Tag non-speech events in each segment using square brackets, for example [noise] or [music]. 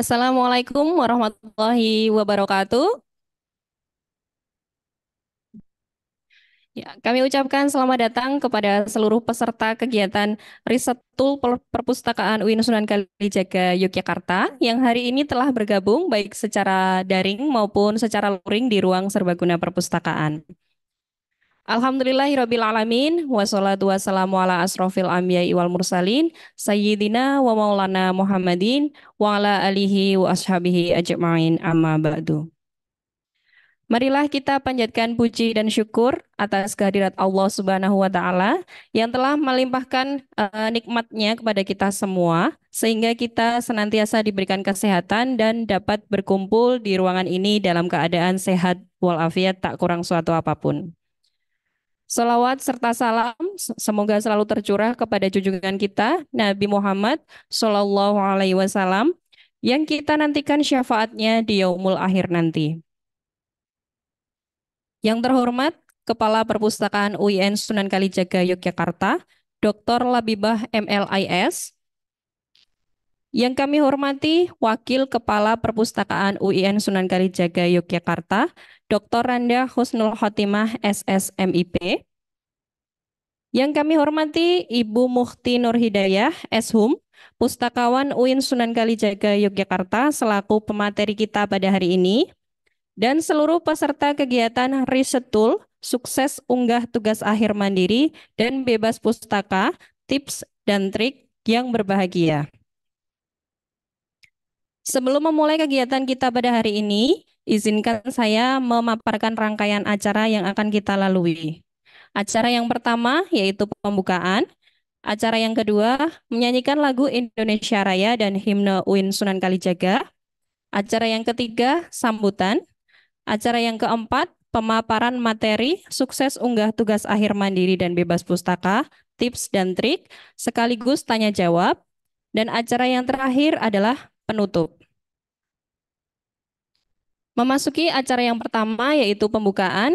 Assalamualaikum warahmatullahi wabarakatuh. Ya, kami ucapkan selamat datang kepada seluruh peserta kegiatan riset tool perpustakaan UIN Sunan Kalijaga Yogyakarta yang hari ini telah bergabung baik secara daring maupun secara luring di ruang serbaguna perpustakaan. Alhamdulillahirrabbilalamin, wassalatu wassalamu ala asrofil anbiya'i iwal mursalin sayyidina wa maulana Muhammadin wa ala alihi wa ashabihi ajmain amma ba'du. Marilah kita panjatkan puji dan syukur atas kehadirat Allah Subhanahu wa taala yang telah melimpahkan uh, nikmatnya kepada kita semua sehingga kita senantiasa diberikan kesehatan dan dapat berkumpul di ruangan ini dalam keadaan sehat walafiat tak kurang suatu apapun. Salawat serta salam semoga selalu tercurah kepada junjungan kita Nabi Muhammad Shallallahu Alaihi Wasallam yang kita nantikan syafaatnya di yaumul akhir nanti. Yang terhormat Kepala Perpustakaan UIN Sunan Kalijaga Yogyakarta, Dr. Labibah MLIS, yang kami hormati Wakil Kepala Perpustakaan UIN Sunan Kalijaga Yogyakarta, Dr. Randa Husnul Khotimah SSMIP. Yang kami hormati Ibu Mukti Nur Hidayah, SHUM, Pustakawan UIN Sunan Kalijaga Yogyakarta selaku pemateri kita pada hari ini, dan seluruh peserta kegiatan Risetul Sukses Unggah Tugas Akhir Mandiri dan Bebas Pustaka, Tips dan Trik yang berbahagia. Sebelum memulai kegiatan kita pada hari ini, izinkan saya memaparkan rangkaian acara yang akan kita lalui. Acara yang pertama yaitu pembukaan, acara yang kedua menyanyikan lagu Indonesia Raya dan himne UIN Sunan Kalijaga, acara yang ketiga sambutan, acara yang keempat pemaparan materi sukses unggah tugas akhir mandiri dan bebas pustaka, tips dan trik, sekaligus tanya jawab, dan acara yang terakhir adalah penutup. Memasuki acara yang pertama yaitu pembukaan,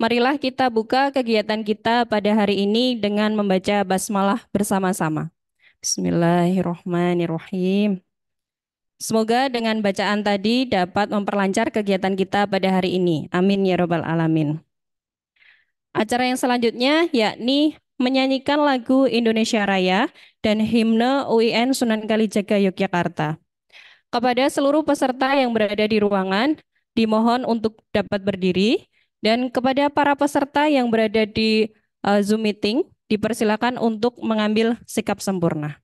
marilah kita buka kegiatan kita pada hari ini dengan membaca basmalah bersama-sama. Bismillahirrahmanirrahim. Semoga dengan bacaan tadi dapat memperlancar kegiatan kita pada hari ini. Amin ya robbal alamin. Acara yang selanjutnya yakni menyanyikan lagu Indonesia Raya dan himne UIN Sunan Kalijaga Yogyakarta. Kepada seluruh peserta yang berada di ruangan, dimohon untuk dapat berdiri dan kepada para peserta yang berada di uh, Zoom meeting dipersilakan untuk mengambil sikap sempurna.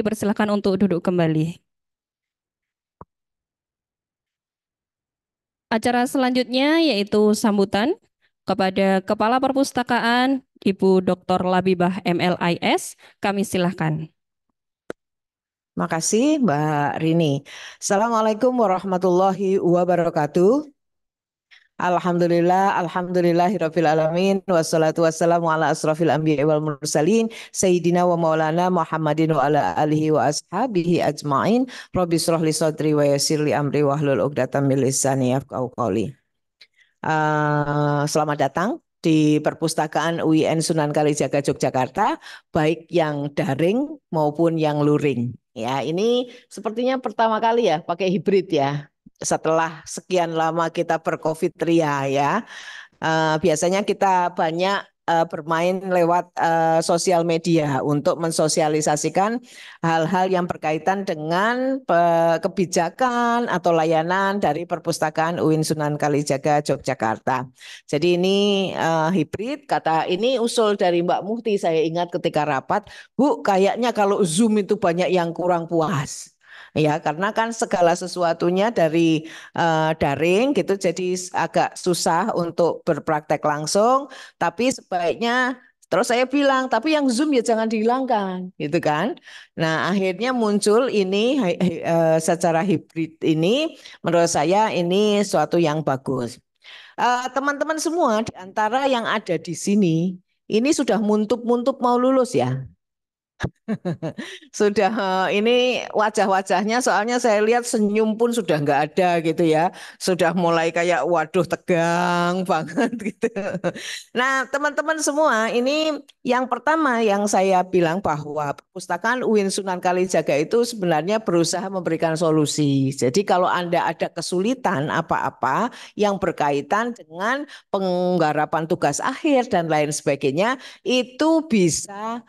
dipersilahkan untuk duduk kembali. Acara selanjutnya yaitu sambutan kepada Kepala Perpustakaan Ibu Dr. Labibah MLIS. Kami silahkan. Makasih Mbak Rini. Assalamualaikum warahmatullahi wabarakatuh. Alhamdulillah, alhamdulillahirabbil alamin wassalatu wassalamu ala asrafil anbiya'i wal mursalin sayyidina wa maulana Muhammadin wa ala alihi wa ashabihi ajmain. Rabbi israh li sadri wa yassir li amri wahlul 'uqdatam min lisani yafqahu qawli. Uh, selamat datang di perpustakaan UIN Sunan Kalijaga Yogyakarta, baik yang daring maupun yang luring. Ya, ini sepertinya pertama kali ya pakai hibrid ya setelah sekian lama kita berkovitria ya. Uh, biasanya kita banyak uh, bermain lewat uh, sosial media untuk mensosialisasikan hal-hal yang berkaitan dengan kebijakan atau layanan dari perpustakaan UIN Sunan Kalijaga Yogyakarta. Jadi ini uh, hibrid kata ini usul dari Mbak Muhti saya ingat ketika rapat, Bu kayaknya kalau Zoom itu banyak yang kurang puas ya karena kan segala sesuatunya dari uh, daring gitu jadi agak susah untuk berpraktek langsung tapi sebaiknya Terus saya bilang, tapi yang Zoom ya jangan dihilangkan, gitu kan? Nah, akhirnya muncul ini eh, secara hibrid ini, menurut saya ini suatu yang bagus. Eh, teman-teman uh, semua di antara yang ada di sini, ini sudah muntup-muntup mau lulus ya. [laughs] sudah eh, ini wajah-wajahnya soalnya saya lihat senyum pun sudah nggak ada gitu ya sudah mulai kayak waduh tegang [laughs] banget gitu nah teman-teman semua ini yang pertama yang saya bilang bahwa perpustakaan UIN Sunan Kalijaga itu sebenarnya berusaha memberikan solusi jadi kalau anda ada kesulitan apa-apa yang berkaitan dengan penggarapan tugas akhir dan lain sebagainya itu bisa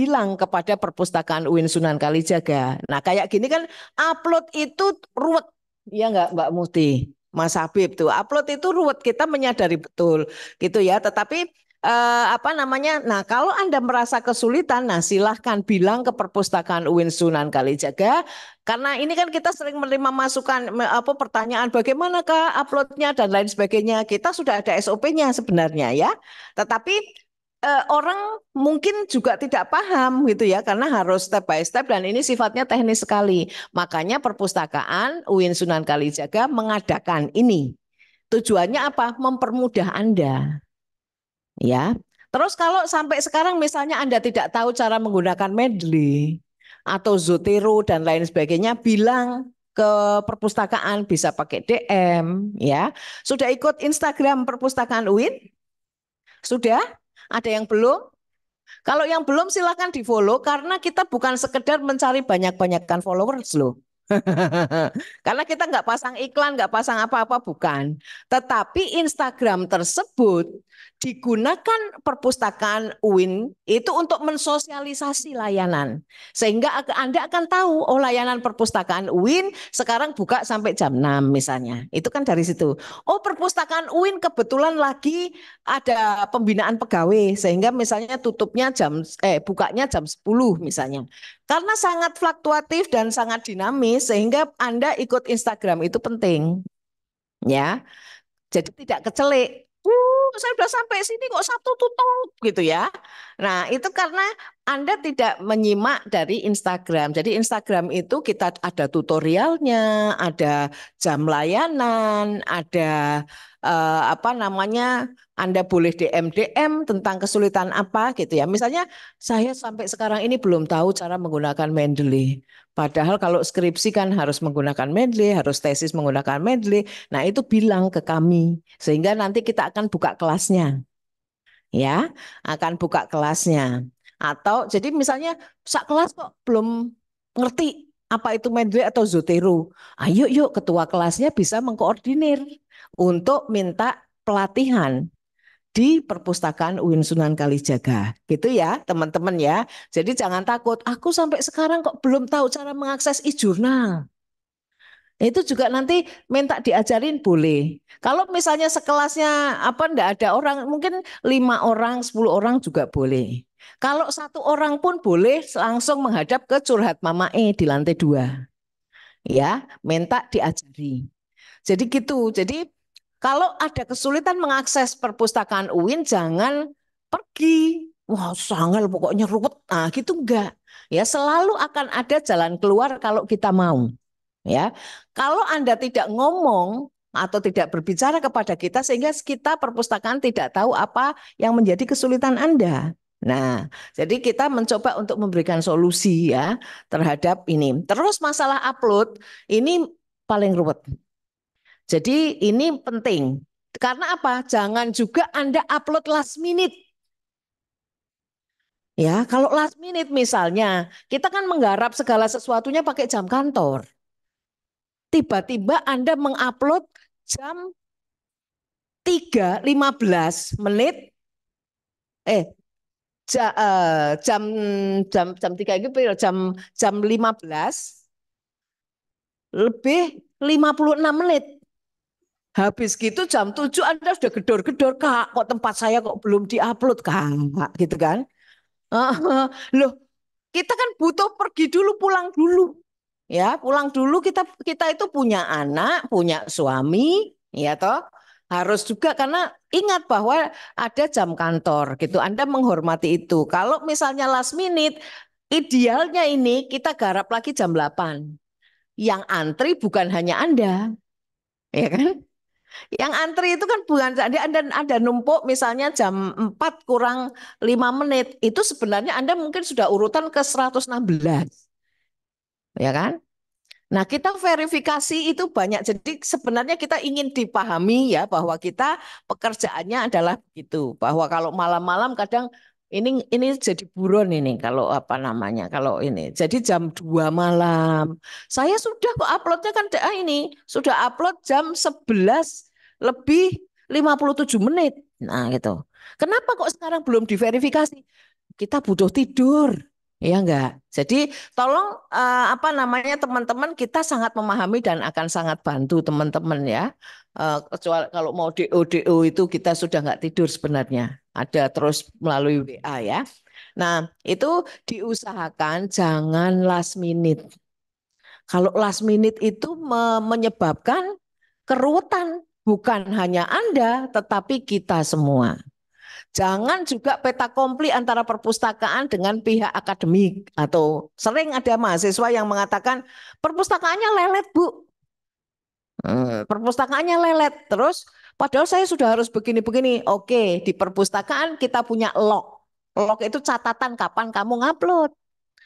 bilang kepada perpustakaan UIN Sunan Kalijaga. Nah kayak gini kan upload itu ruwet. Iya enggak Mbak Muti? Mas Habib tuh upload itu ruwet kita menyadari betul gitu ya tetapi eh, apa namanya nah kalau Anda merasa kesulitan nah silahkan bilang ke perpustakaan UIN Sunan Kalijaga karena ini kan kita sering menerima masukan apa pertanyaan bagaimana ke uploadnya dan lain sebagainya kita sudah ada SOP-nya sebenarnya ya tetapi uh, orang mungkin juga tidak paham gitu ya karena harus step by step dan ini sifatnya teknis sekali. Makanya perpustakaan UIN Sunan Kalijaga mengadakan ini. Tujuannya apa? Mempermudah Anda. Ya. Terus kalau sampai sekarang misalnya Anda tidak tahu cara menggunakan medley atau zotero dan lain sebagainya, bilang ke perpustakaan bisa pakai DM ya. Sudah ikut Instagram perpustakaan UIN? Sudah? Ada yang belum? Kalau yang belum silahkan di follow karena kita bukan sekedar mencari banyak banyakkan followers loh. [laughs] Karena kita nggak pasang iklan, nggak pasang apa-apa, bukan. Tetapi Instagram tersebut digunakan perpustakaan UIN itu untuk mensosialisasi layanan. Sehingga Anda akan tahu oh layanan perpustakaan UIN sekarang buka sampai jam 6 misalnya. Itu kan dari situ. Oh perpustakaan UIN kebetulan lagi ada pembinaan pegawai sehingga misalnya tutupnya jam eh bukanya jam 10 misalnya. Karena sangat fluktuatif dan sangat dinamis sehingga Anda ikut Instagram itu penting. Ya. Jadi tidak kecelik. Woo! saya sudah sampai sini kok satu tutup gitu ya. Nah, itu karena anda tidak menyimak dari Instagram. Jadi Instagram itu kita ada tutorialnya, ada jam layanan, ada eh, apa namanya? Anda boleh DM DM tentang kesulitan apa gitu ya. Misalnya saya sampai sekarang ini belum tahu cara menggunakan Mendeley. Padahal kalau skripsi kan harus menggunakan Mendeley, harus tesis menggunakan Mendeley. Nah, itu bilang ke kami sehingga nanti kita akan buka kelasnya ya akan buka kelasnya. Atau jadi misalnya sak kelas kok belum ngerti apa itu medwe atau zotero. Ayo ah, yuk ketua kelasnya bisa mengkoordinir untuk minta pelatihan di perpustakaan UIN Sunan Kalijaga. Gitu ya, teman-teman ya. Jadi jangan takut, aku sampai sekarang kok belum tahu cara mengakses e-jurnal. Nah, itu juga nanti minta diajarin boleh. Kalau misalnya sekelasnya apa enggak ada orang, mungkin lima orang, sepuluh orang juga boleh. Kalau satu orang pun boleh langsung menghadap ke curhat mama E di lantai dua. Ya, minta diajari. Jadi gitu. Jadi kalau ada kesulitan mengakses perpustakaan UIN, jangan pergi. Wah, sangat pokoknya ruwet. Nah, gitu enggak. Ya, selalu akan ada jalan keluar kalau kita mau. Ya, kalau Anda tidak ngomong, atau tidak berbicara kepada kita sehingga kita perpustakaan tidak tahu apa yang menjadi kesulitan Anda. Nah, jadi kita mencoba untuk memberikan solusi ya terhadap ini. Terus masalah upload ini paling ruwet. Jadi ini penting. Karena apa? Jangan juga Anda upload last minute. Ya, kalau last minute misalnya, kita kan menggarap segala sesuatunya pakai jam kantor. Tiba-tiba Anda mengupload jam 3.15 menit eh ja, uh, jam jam jam tiga itu jam jam lima belas lebih lima puluh enam menit. Habis gitu jam tujuh Anda sudah gedor-gedor, Kak. Kok tempat saya kok belum diupload, Kak? Gitu kan? Uh, [laughs] loh, kita kan butuh pergi dulu, pulang dulu. Ya, pulang dulu kita kita itu punya anak, punya suami, ya toh? harus juga karena ingat bahwa ada jam kantor gitu. Anda menghormati itu. Kalau misalnya last minute, idealnya ini kita garap lagi jam 8. Yang antri bukan hanya Anda. Ya kan? Yang antri itu kan bukan Anda Anda, anda numpuk misalnya jam 4 kurang 5 menit, itu sebenarnya Anda mungkin sudah urutan ke 116. Ya kan? Nah, kita verifikasi itu banyak. Jadi sebenarnya kita ingin dipahami ya bahwa kita pekerjaannya adalah begitu. Bahwa kalau malam-malam kadang ini ini jadi buron ini kalau apa namanya kalau ini jadi jam 2 malam saya sudah uploadnya kan ah ini sudah upload jam 11 lebih 57 menit nah gitu kenapa kok sekarang belum diverifikasi kita butuh tidur Iya enggak. Jadi tolong uh, apa namanya teman-teman kita sangat memahami dan akan sangat bantu teman-teman ya. Eh, kecuali kalau mau DO DO itu kita sudah nggak tidur sebenarnya. Ada terus melalui WA ya. Nah, itu diusahakan jangan last minute. Kalau last minute itu me menyebabkan kerutan bukan hanya Anda tetapi kita semua. Jangan juga peta kompli antara perpustakaan dengan pihak akademik atau sering ada mahasiswa yang mengatakan perpustakaannya lelet bu, hmm. perpustakaannya lelet terus. Padahal saya sudah harus begini-begini. Oke, di perpustakaan kita punya log. Log itu catatan kapan kamu ngupload.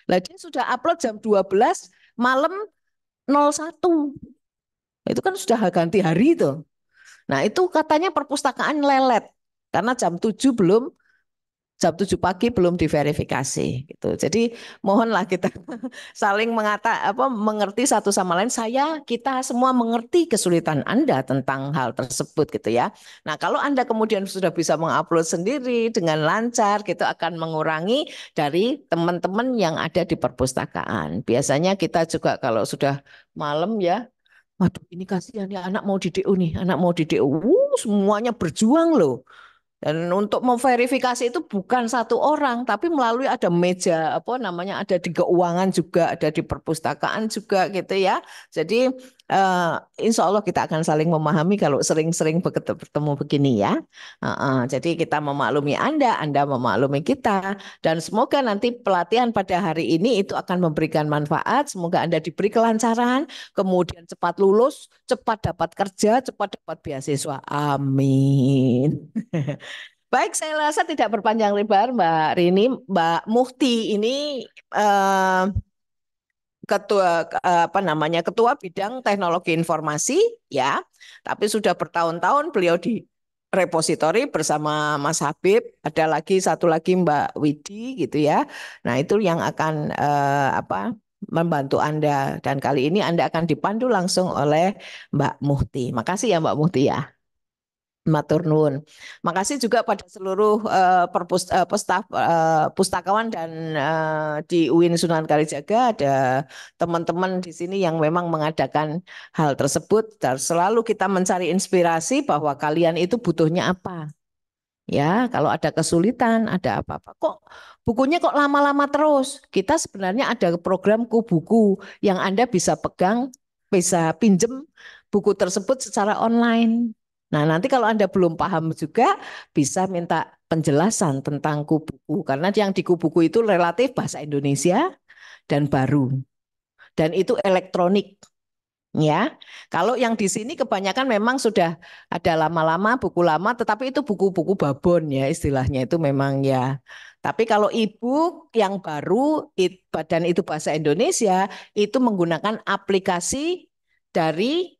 Nah, dia sudah upload jam 12 malam 01. Itu kan sudah ganti hari itu. Nah, itu katanya perpustakaan lelet. Karena jam 7 belum jam 7 pagi belum diverifikasi gitu. Jadi mohonlah kita [laughs] saling mengata apa mengerti satu sama lain. Saya kita semua mengerti kesulitan Anda tentang hal tersebut gitu ya. Nah, kalau Anda kemudian sudah bisa mengupload sendiri dengan lancar gitu akan mengurangi dari teman-teman yang ada di perpustakaan. Biasanya kita juga kalau sudah malam ya Waduh ini kasihan ya anak mau di DO nih, anak mau di DO. Uh, semuanya berjuang loh dan untuk memverifikasi itu bukan satu orang, tapi melalui ada meja apa namanya ada di keuangan juga, ada di perpustakaan juga gitu ya. Jadi uh, insya Allah kita akan saling memahami kalau sering-sering bertemu begini ya. Uh, uh, jadi kita memaklumi Anda, Anda memaklumi kita, dan semoga nanti pelatihan pada hari ini itu akan memberikan manfaat. Semoga Anda diberi kelancaran, kemudian cepat lulus, cepat dapat kerja, cepat dapat beasiswa. Amin. [laughs] Baik, saya rasa tidak berpanjang lebar Mbak Rini, Mbak Muhti ini. Uh, ketua eh, apa namanya ketua bidang teknologi informasi ya tapi sudah bertahun-tahun beliau di repositori bersama Mas Habib, ada lagi satu lagi Mbak Widi gitu ya. Nah, itu yang akan eh, apa membantu Anda dan kali ini Anda akan dipandu langsung oleh Mbak Muhti. Makasih ya Mbak Muhti ya. Matur nuwun. Makasih juga pada seluruh uh, uh, pustakawan dan uh, di UIN Sunan Kalijaga ada teman-teman di sini yang memang mengadakan hal tersebut. Dan selalu kita mencari inspirasi bahwa kalian itu butuhnya apa. Ya, kalau ada kesulitan, ada apa-apa. Kok bukunya kok lama-lama terus? Kita sebenarnya ada program buku yang Anda bisa pegang, bisa pinjem buku tersebut secara online Nah, nanti kalau Anda belum paham juga bisa minta penjelasan tentang kubuku karena yang di kubuku itu relatif bahasa Indonesia dan baru. Dan itu elektronik. Ya. Kalau yang di sini kebanyakan memang sudah ada lama-lama buku lama tetapi itu buku-buku babon ya istilahnya itu memang ya. Tapi kalau ibu yang baru dan itu bahasa Indonesia itu menggunakan aplikasi dari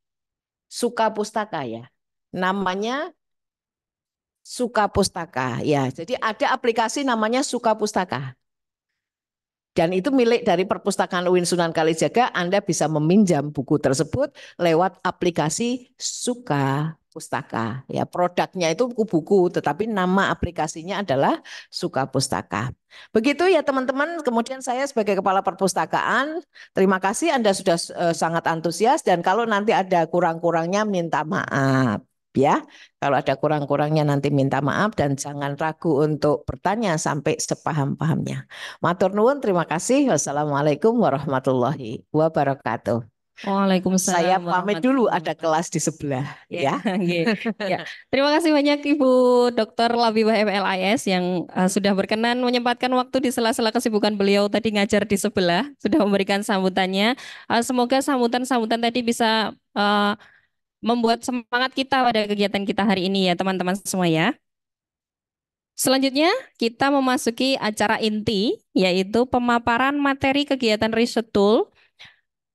Sukapustaka ya namanya suka pustaka Ya, jadi ada aplikasi namanya suka pustaka Dan itu milik dari Perpustakaan UIN Sunan Kalijaga. Anda bisa meminjam buku tersebut lewat aplikasi suka pustaka Ya, produknya itu buku-buku, tetapi nama aplikasinya adalah suka pustaka Begitu ya teman-teman. Kemudian saya sebagai kepala perpustakaan, terima kasih Anda sudah eh, sangat antusias dan kalau nanti ada kurang-kurangnya minta maaf ya. Kalau ada kurang-kurangnya nanti minta maaf dan jangan ragu untuk bertanya sampai sepaham-pahamnya. Matur nuwun, terima kasih. Wassalamualaikum warahmatullahi wabarakatuh. Waalaikumsalam. Saya pamit dulu ada kelas di sebelah ya. ya. [laughs] ya. ya. [laughs] Terima kasih banyak Ibu Dr. Labibah MLIS yang uh, sudah berkenan menyempatkan waktu di sela-sela kesibukan beliau tadi ngajar di sebelah, sudah memberikan sambutannya. Uh, semoga sambutan-sambutan tadi bisa uh, membuat semangat kita pada kegiatan kita hari ini ya teman-teman semua ya. Selanjutnya kita memasuki acara inti yaitu pemaparan materi kegiatan riset tool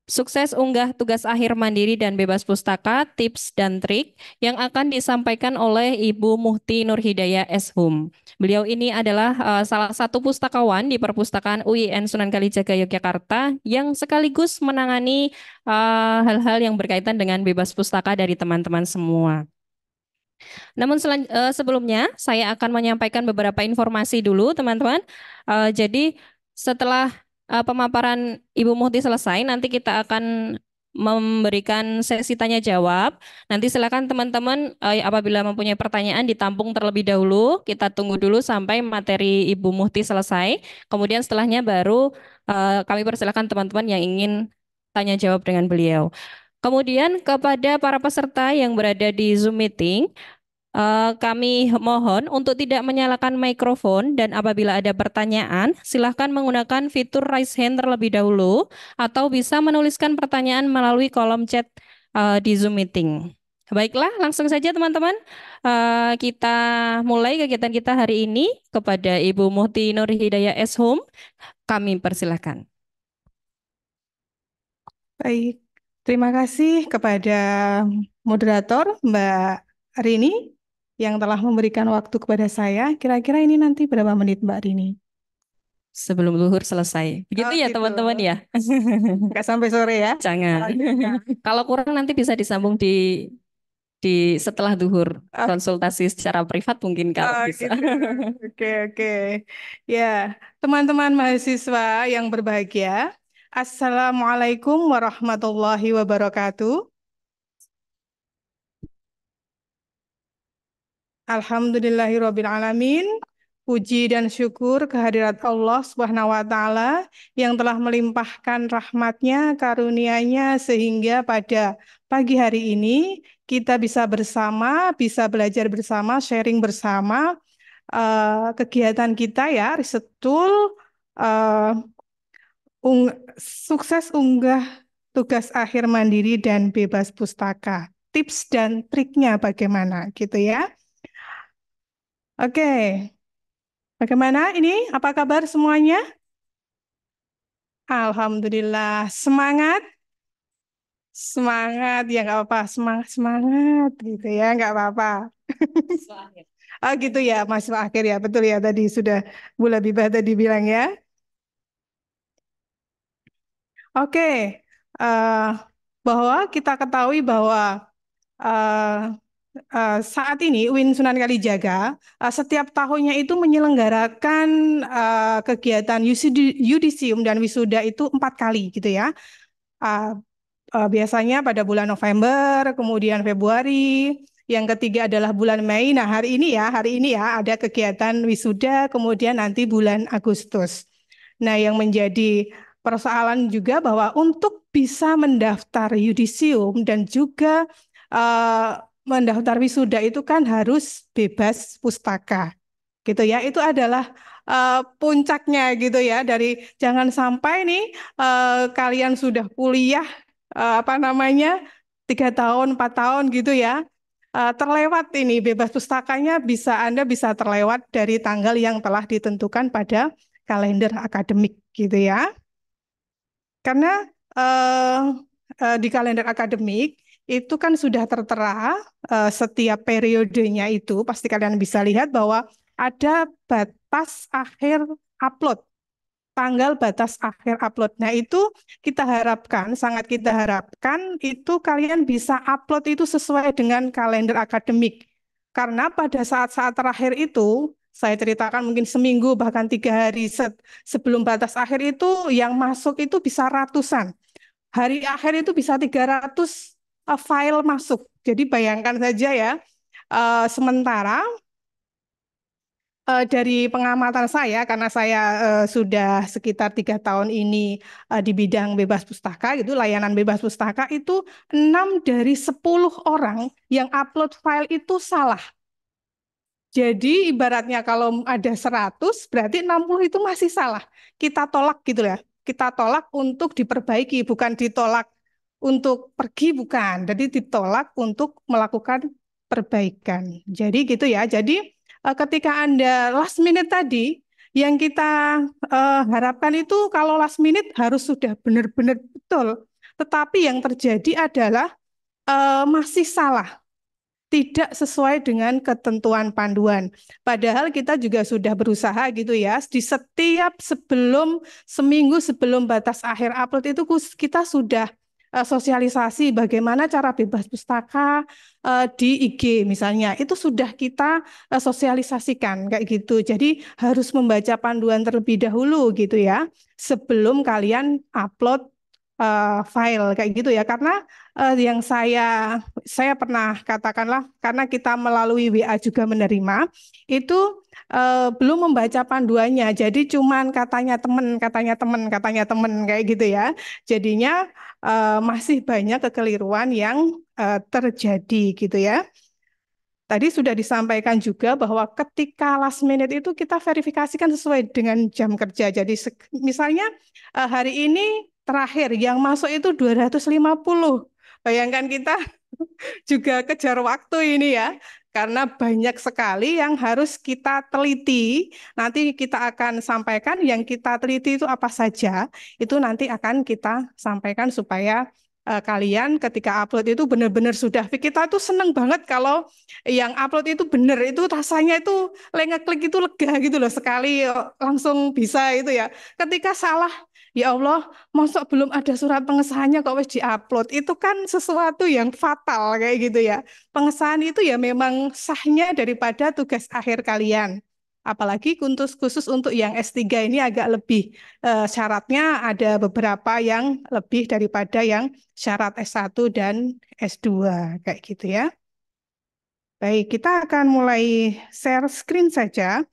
Sukses unggah tugas akhir mandiri dan bebas pustaka, tips dan trik yang akan disampaikan oleh Ibu Muhti Nurhidayah Eshum. Beliau ini adalah uh, salah satu pustakawan di perpustakaan UIN Sunan Kalijaga Yogyakarta yang sekaligus menangani eh, hal-hal uh, yang berkaitan dengan bebas pustaka dari teman-teman semua. Namun uh, sebelumnya saya akan menyampaikan beberapa informasi dulu teman-teman. Uh, jadi setelah uh, pemaparan Ibu Muhti selesai, nanti kita akan memberikan sesi tanya jawab. Nanti silakan teman-teman uh, apabila mempunyai pertanyaan ditampung terlebih dahulu. Kita tunggu dulu sampai materi Ibu Muhti selesai. Kemudian setelahnya baru uh, kami persilakan teman-teman yang ingin tanya jawab dengan beliau. Kemudian kepada para peserta yang berada di Zoom meeting, Uh, kami mohon untuk tidak menyalakan mikrofon dan apabila ada pertanyaan, silahkan menggunakan fitur raise hand terlebih dahulu atau bisa menuliskan pertanyaan melalui kolom chat uh, di Zoom meeting. Baiklah, langsung saja teman-teman, uh, kita mulai kegiatan kita hari ini kepada Ibu Muhti Nur Hidayah Eshum. Kami persilahkan. Baik, terima kasih kepada moderator Mbak Rini yang telah memberikan waktu kepada saya. Kira-kira ini nanti berapa menit Mbak Rini? Sebelum luhur selesai. Begitu ya, oh, gitu. ya teman-teman [laughs] gitu. ya? Enggak sampai sore ya? Jangan. Gitu, [laughs] kalau kurang nanti bisa disambung di di setelah duhur ah. konsultasi secara privat mungkin kalau oh, bisa. Gitu. [laughs] Oke oke. Ya teman-teman mahasiswa yang berbahagia, assalamualaikum warahmatullahi wabarakatuh. Alhamdulillahirrabbilalamin. Puji dan syukur kehadirat Allah Subhanahu wa taala yang telah melimpahkan rahmatnya, karunia-Nya sehingga pada pagi hari ini kita bisa bersama, bisa belajar bersama, sharing bersama uh, kegiatan kita ya, tool, uh, ung sukses unggah tugas akhir mandiri dan bebas pustaka. Tips dan triknya bagaimana gitu ya. Oke, bagaimana ini? Apa kabar semuanya? Alhamdulillah, semangat, semangat ya nggak apa-apa, semangat semangat gitu ya nggak apa-apa. oh gitu ya, masih akhir ya, betul ya tadi sudah Bu Labibah tadi bilang ya. Oke, uh, bahwa kita ketahui bahwa uh, uh, saat ini UIN Sunan Kalijaga uh, setiap tahunnya itu menyelenggarakan uh, kegiatan yudisium dan wisuda itu empat kali gitu ya. Uh, uh, biasanya pada bulan November, kemudian Februari, yang ketiga adalah bulan Mei. Nah, hari ini ya, hari ini ya ada kegiatan wisuda, kemudian nanti bulan Agustus. Nah, yang menjadi persoalan juga bahwa untuk bisa mendaftar yudisium dan juga uh, mendaftar wisuda itu kan harus bebas pustaka gitu ya itu adalah uh, puncaknya gitu ya dari jangan sampai nih uh, kalian sudah kuliah uh, apa namanya tiga tahun empat tahun gitu ya uh, terlewat ini bebas pustakanya bisa anda bisa terlewat dari tanggal yang telah ditentukan pada kalender akademik gitu ya karena uh, uh, di kalender akademik itu kan sudah tertera uh, setiap periodenya itu pasti kalian bisa lihat bahwa ada batas akhir upload tanggal batas akhir uploadnya itu kita harapkan, sangat kita harapkan itu kalian bisa upload itu sesuai dengan kalender akademik. Karena pada saat-saat terakhir itu, saya ceritakan mungkin seminggu bahkan tiga hari set, sebelum batas akhir itu yang masuk itu bisa ratusan. Hari akhir itu bisa 300 uh, file masuk. Jadi bayangkan saja ya, uh, sementara uh, dari pengamatan saya karena saya uh, sudah sekitar tiga tahun ini uh, di bidang bebas pustaka gitu layanan bebas pustaka itu 6 dari 10 orang yang upload file itu salah. Jadi ibaratnya kalau ada 100 berarti 60 itu masih salah. Kita tolak gitu ya. Kita tolak untuk diperbaiki bukan ditolak untuk pergi bukan, jadi ditolak untuk melakukan perbaikan. Jadi gitu ya. Jadi eh, ketika Anda last minute tadi yang kita uh, harapkan itu kalau last minute harus sudah benar-benar betul. Tetapi yang terjadi adalah uh, masih salah. Tidak sesuai dengan ketentuan panduan. Padahal kita juga sudah berusaha gitu ya. Di setiap sebelum seminggu sebelum batas akhir upload itu kita sudah Eh, sosialisasi bagaimana cara bebas pustaka eh, di IG misalnya itu sudah kita eh, sosialisasikan kayak gitu jadi harus membaca panduan terlebih dahulu gitu ya sebelum kalian upload file kayak gitu ya karena uh, yang saya saya pernah katakanlah karena kita melalui WA juga menerima itu uh, belum membaca panduannya. Jadi cuman katanya temen katanya temen katanya temen kayak gitu ya. Jadinya uh, masih banyak kekeliruan yang uh, terjadi gitu ya. Tadi sudah disampaikan juga bahwa ketika last minute itu kita verifikasikan sesuai dengan jam kerja. Jadi misalnya hari ini terakhir yang masuk itu 250 Bayangkan kita [laughs] juga kejar waktu ini ya, karena banyak sekali yang harus kita teliti. Nanti kita akan sampaikan yang kita teliti itu apa saja, itu nanti akan kita sampaikan supaya eh, kalian ketika upload itu benar-benar sudah kita tuh seneng banget kalau yang upload itu benar itu rasanya itu lengah klik itu lega gitu loh sekali langsung bisa itu ya ketika salah Ya Allah, mosok belum ada surat pengesahannya kok wis diupload. Itu kan sesuatu yang fatal kayak gitu ya. Pengesahan itu ya memang sahnya daripada tugas akhir kalian. Apalagi kuntus khusus untuk yang S3 ini agak lebih eh, syaratnya ada beberapa yang lebih daripada yang syarat S1 dan S2 kayak gitu ya. Baik, kita akan mulai share screen saja.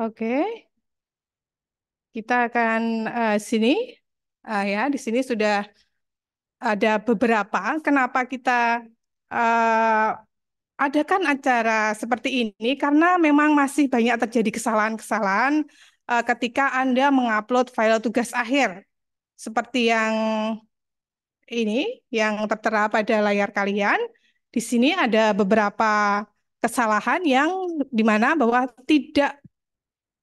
Oke, kita akan uh, sini uh, ya. Di sini sudah ada beberapa. Kenapa kita uh, adakan acara seperti ini? Karena memang masih banyak terjadi kesalahan-kesalahan uh, ketika Anda mengupload file tugas akhir, seperti yang ini yang tertera pada layar kalian. Di sini ada beberapa kesalahan yang dimana bahwa tidak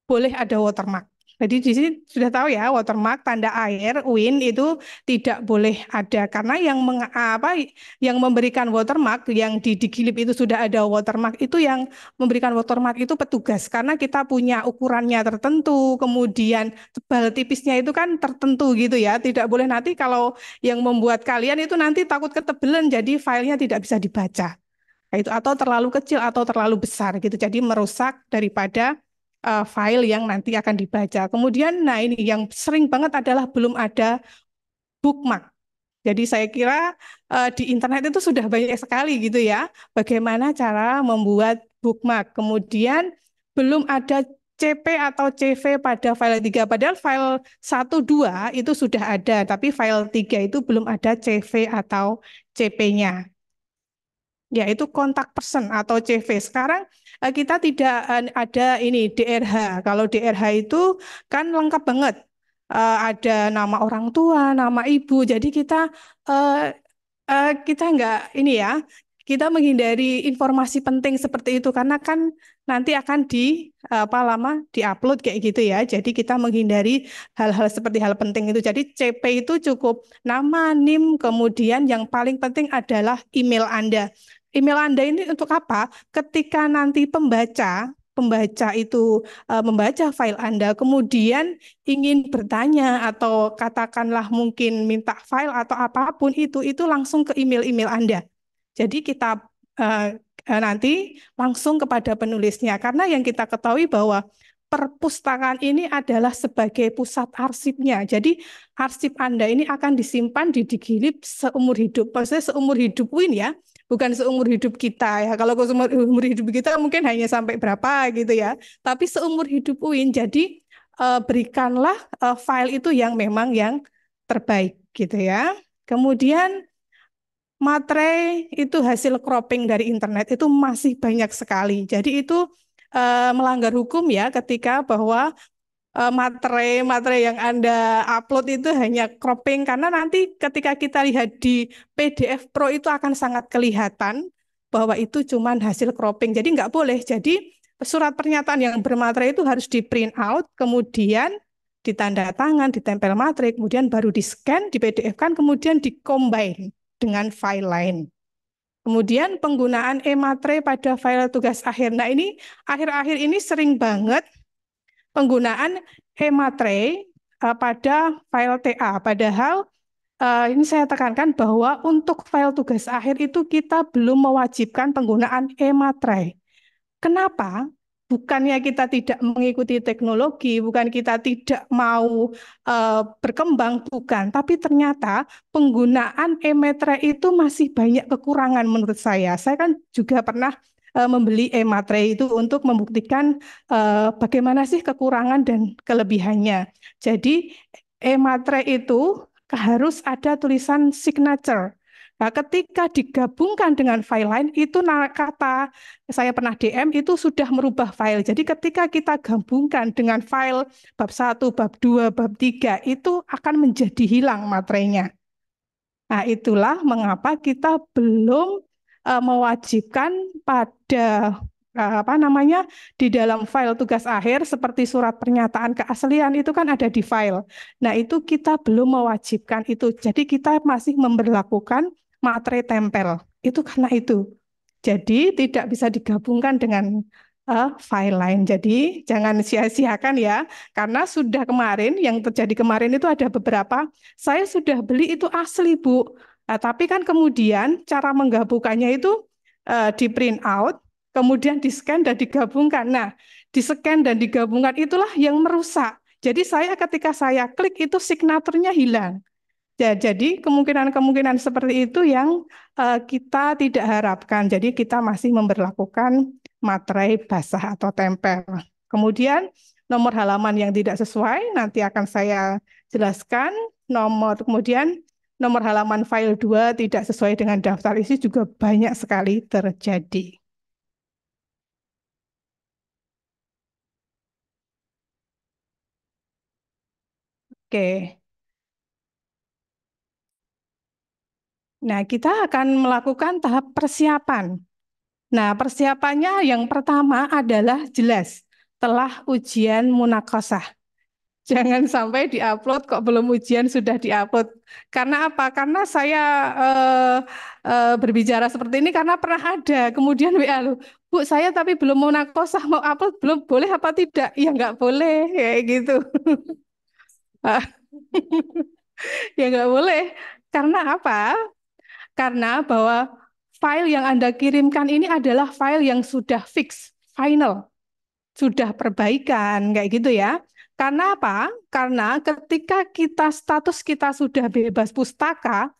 boleh ada watermark. Jadi di sini sudah tahu ya watermark tanda air win itu tidak boleh ada karena yang meng, apa yang memberikan watermark yang di digilip itu sudah ada watermark itu yang memberikan watermark itu petugas karena kita punya ukurannya tertentu kemudian tebal tipisnya itu kan tertentu gitu ya tidak boleh nanti kalau yang membuat kalian itu nanti takut ketebelan jadi filenya tidak bisa dibaca nah, itu atau terlalu kecil atau terlalu besar gitu jadi merusak daripada uh, file yang nanti akan dibaca. Kemudian, nah ini yang sering banget adalah belum ada bookmark. Jadi saya kira uh, di internet itu sudah banyak sekali gitu ya, bagaimana cara membuat bookmark. Kemudian belum ada CP atau CV pada file 3. Padahal file 1 2 itu sudah ada, tapi file 3 itu belum ada CV atau CP-nya. Yaitu kontak person atau CV. Sekarang Eh, kita tidak eh, ada ini DRH. Kalau DRH itu kan lengkap banget. Eh, ada nama orang tua, nama ibu. Jadi kita kita nggak ini ya, kita menghindari informasi penting seperti itu karena kan nanti akan di apa lama diupload kayak gitu ya. Jadi kita menghindari hal-hal seperti hal penting itu. Jadi CP itu cukup nama, NIM, kemudian yang paling penting adalah email Anda email Anda ini untuk apa? Ketika nanti pembaca pembaca itu e, membaca file Anda, kemudian ingin bertanya atau katakanlah mungkin minta file atau apapun itu, itu langsung ke email-email Anda. Jadi kita e, nanti langsung kepada penulisnya. Karena yang kita ketahui bahwa perpustakaan ini adalah sebagai pusat arsipnya. Jadi arsip Anda ini akan disimpan di digilip seumur hidup. Maksudnya seumur hidup Win ya bukan seumur hidup kita ya. Kalau seumur umur hidup kita mungkin hanya sampai berapa gitu ya. Tapi seumur hidup UIN jadi uh, berikanlah uh, file itu yang memang yang terbaik gitu ya. Kemudian materai itu hasil cropping dari internet itu masih banyak sekali. Jadi itu uh, melanggar hukum ya ketika bahwa Eh, materai materi yang Anda upload itu hanya cropping karena nanti ketika kita lihat di PDF Pro itu akan sangat kelihatan bahwa itu cuma hasil cropping. Jadi nggak boleh. Jadi surat pernyataan yang bermaterai itu harus di print out, kemudian ditanda tangan, ditempel materai, kemudian baru di scan, di PDF kan, kemudian di combine dengan file lain. Kemudian penggunaan e-materai pada file tugas akhir. Nah ini akhir-akhir ini sering banget penggunaan ematray uh, eh, pada file TA. Padahal uh, ini saya tekankan bahwa untuk file tugas akhir itu kita belum mewajibkan penggunaan ematray. Kenapa? Bukannya kita tidak mengikuti teknologi, bukan kita tidak mau uh, berkembang, bukan. Tapi ternyata penggunaan ematray itu masih banyak kekurangan menurut saya. Saya kan juga pernah uh, membeli e-materai eh, itu untuk membuktikan uh, bagaimana sih kekurangan dan kelebihannya. Jadi e-materai itu harus ada tulisan signature. Nah, ketika digabungkan dengan file lain, itu kata saya pernah DM itu sudah merubah file. Jadi ketika kita gabungkan dengan file bab 1, bab 2, bab 3, itu akan menjadi hilang materainya. Nah, itulah mengapa kita belum uh, mewajibkan pada eh, apa namanya di dalam file tugas akhir seperti surat pernyataan keaslian itu kan ada di file. Nah, itu kita belum mewajibkan itu. Jadi kita masih memberlakukan materi tempel. Itu karena itu. Jadi tidak bisa digabungkan dengan uh, file lain. Jadi jangan sia-siakan ya karena sudah kemarin yang terjadi kemarin itu ada beberapa saya sudah beli itu asli, Bu Nah, tapi kan kemudian cara menggabungkannya itu uh, di print out, kemudian di scan dan digabungkan. Nah, di scan dan digabungkan itulah yang merusak. Jadi saya ketika saya klik itu signaturnya hilang. Ya, jadi kemungkinan-kemungkinan seperti itu yang uh, kita tidak harapkan. Jadi kita masih memperlakukan materai basah atau tempel. Kemudian nomor halaman yang tidak sesuai nanti akan saya jelaskan. Nomor kemudian nomor halaman file 2 tidak sesuai dengan daftar isi juga banyak sekali terjadi. Oke. Nah, kita akan melakukan tahap persiapan. Nah, persiapannya yang pertama adalah jelas telah ujian munakosah. Jangan sampai diupload kok belum ujian sudah diupload. Karena apa? Karena saya eh, eh, berbicara seperti ini karena pernah ada. Kemudian WA lu, Bu saya tapi belum mau nakosa mau upload belum boleh apa tidak? Ya nggak boleh kayak gitu. [laughs] ya nggak boleh. Karena apa? Karena bahwa file yang Anda kirimkan ini adalah file yang sudah fix, final, sudah perbaikan, kayak gitu ya. Karena apa? Karena ketika kita status kita sudah bebas pustaka,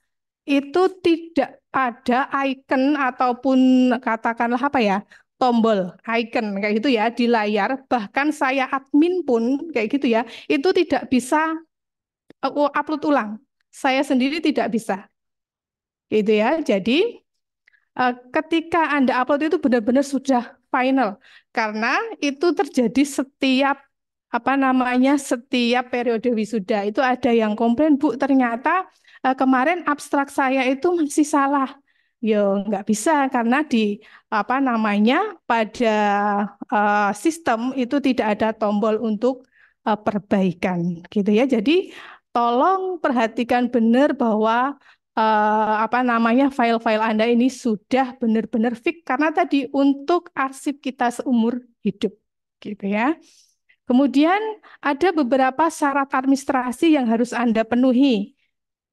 itu tidak ada icon ataupun katakanlah apa ya, tombol icon kayak gitu ya di layar. Bahkan saya admin pun kayak gitu ya, itu tidak bisa uh, upload ulang. Saya sendiri tidak bisa. Gitu ya. Jadi uh, ketika Anda upload itu benar-benar sudah final karena itu terjadi setiap apa namanya setiap periode wisuda itu ada yang komplain bu ternyata uh, kemarin abstrak saya itu masih salah ya nggak bisa karena di apa namanya pada uh, sistem itu tidak ada tombol untuk uh, perbaikan gitu ya jadi tolong perhatikan benar bahwa uh, apa namanya file-file anda ini sudah benar-benar fix karena tadi untuk arsip kita seumur hidup gitu ya Kemudian ada beberapa syarat administrasi yang harus Anda penuhi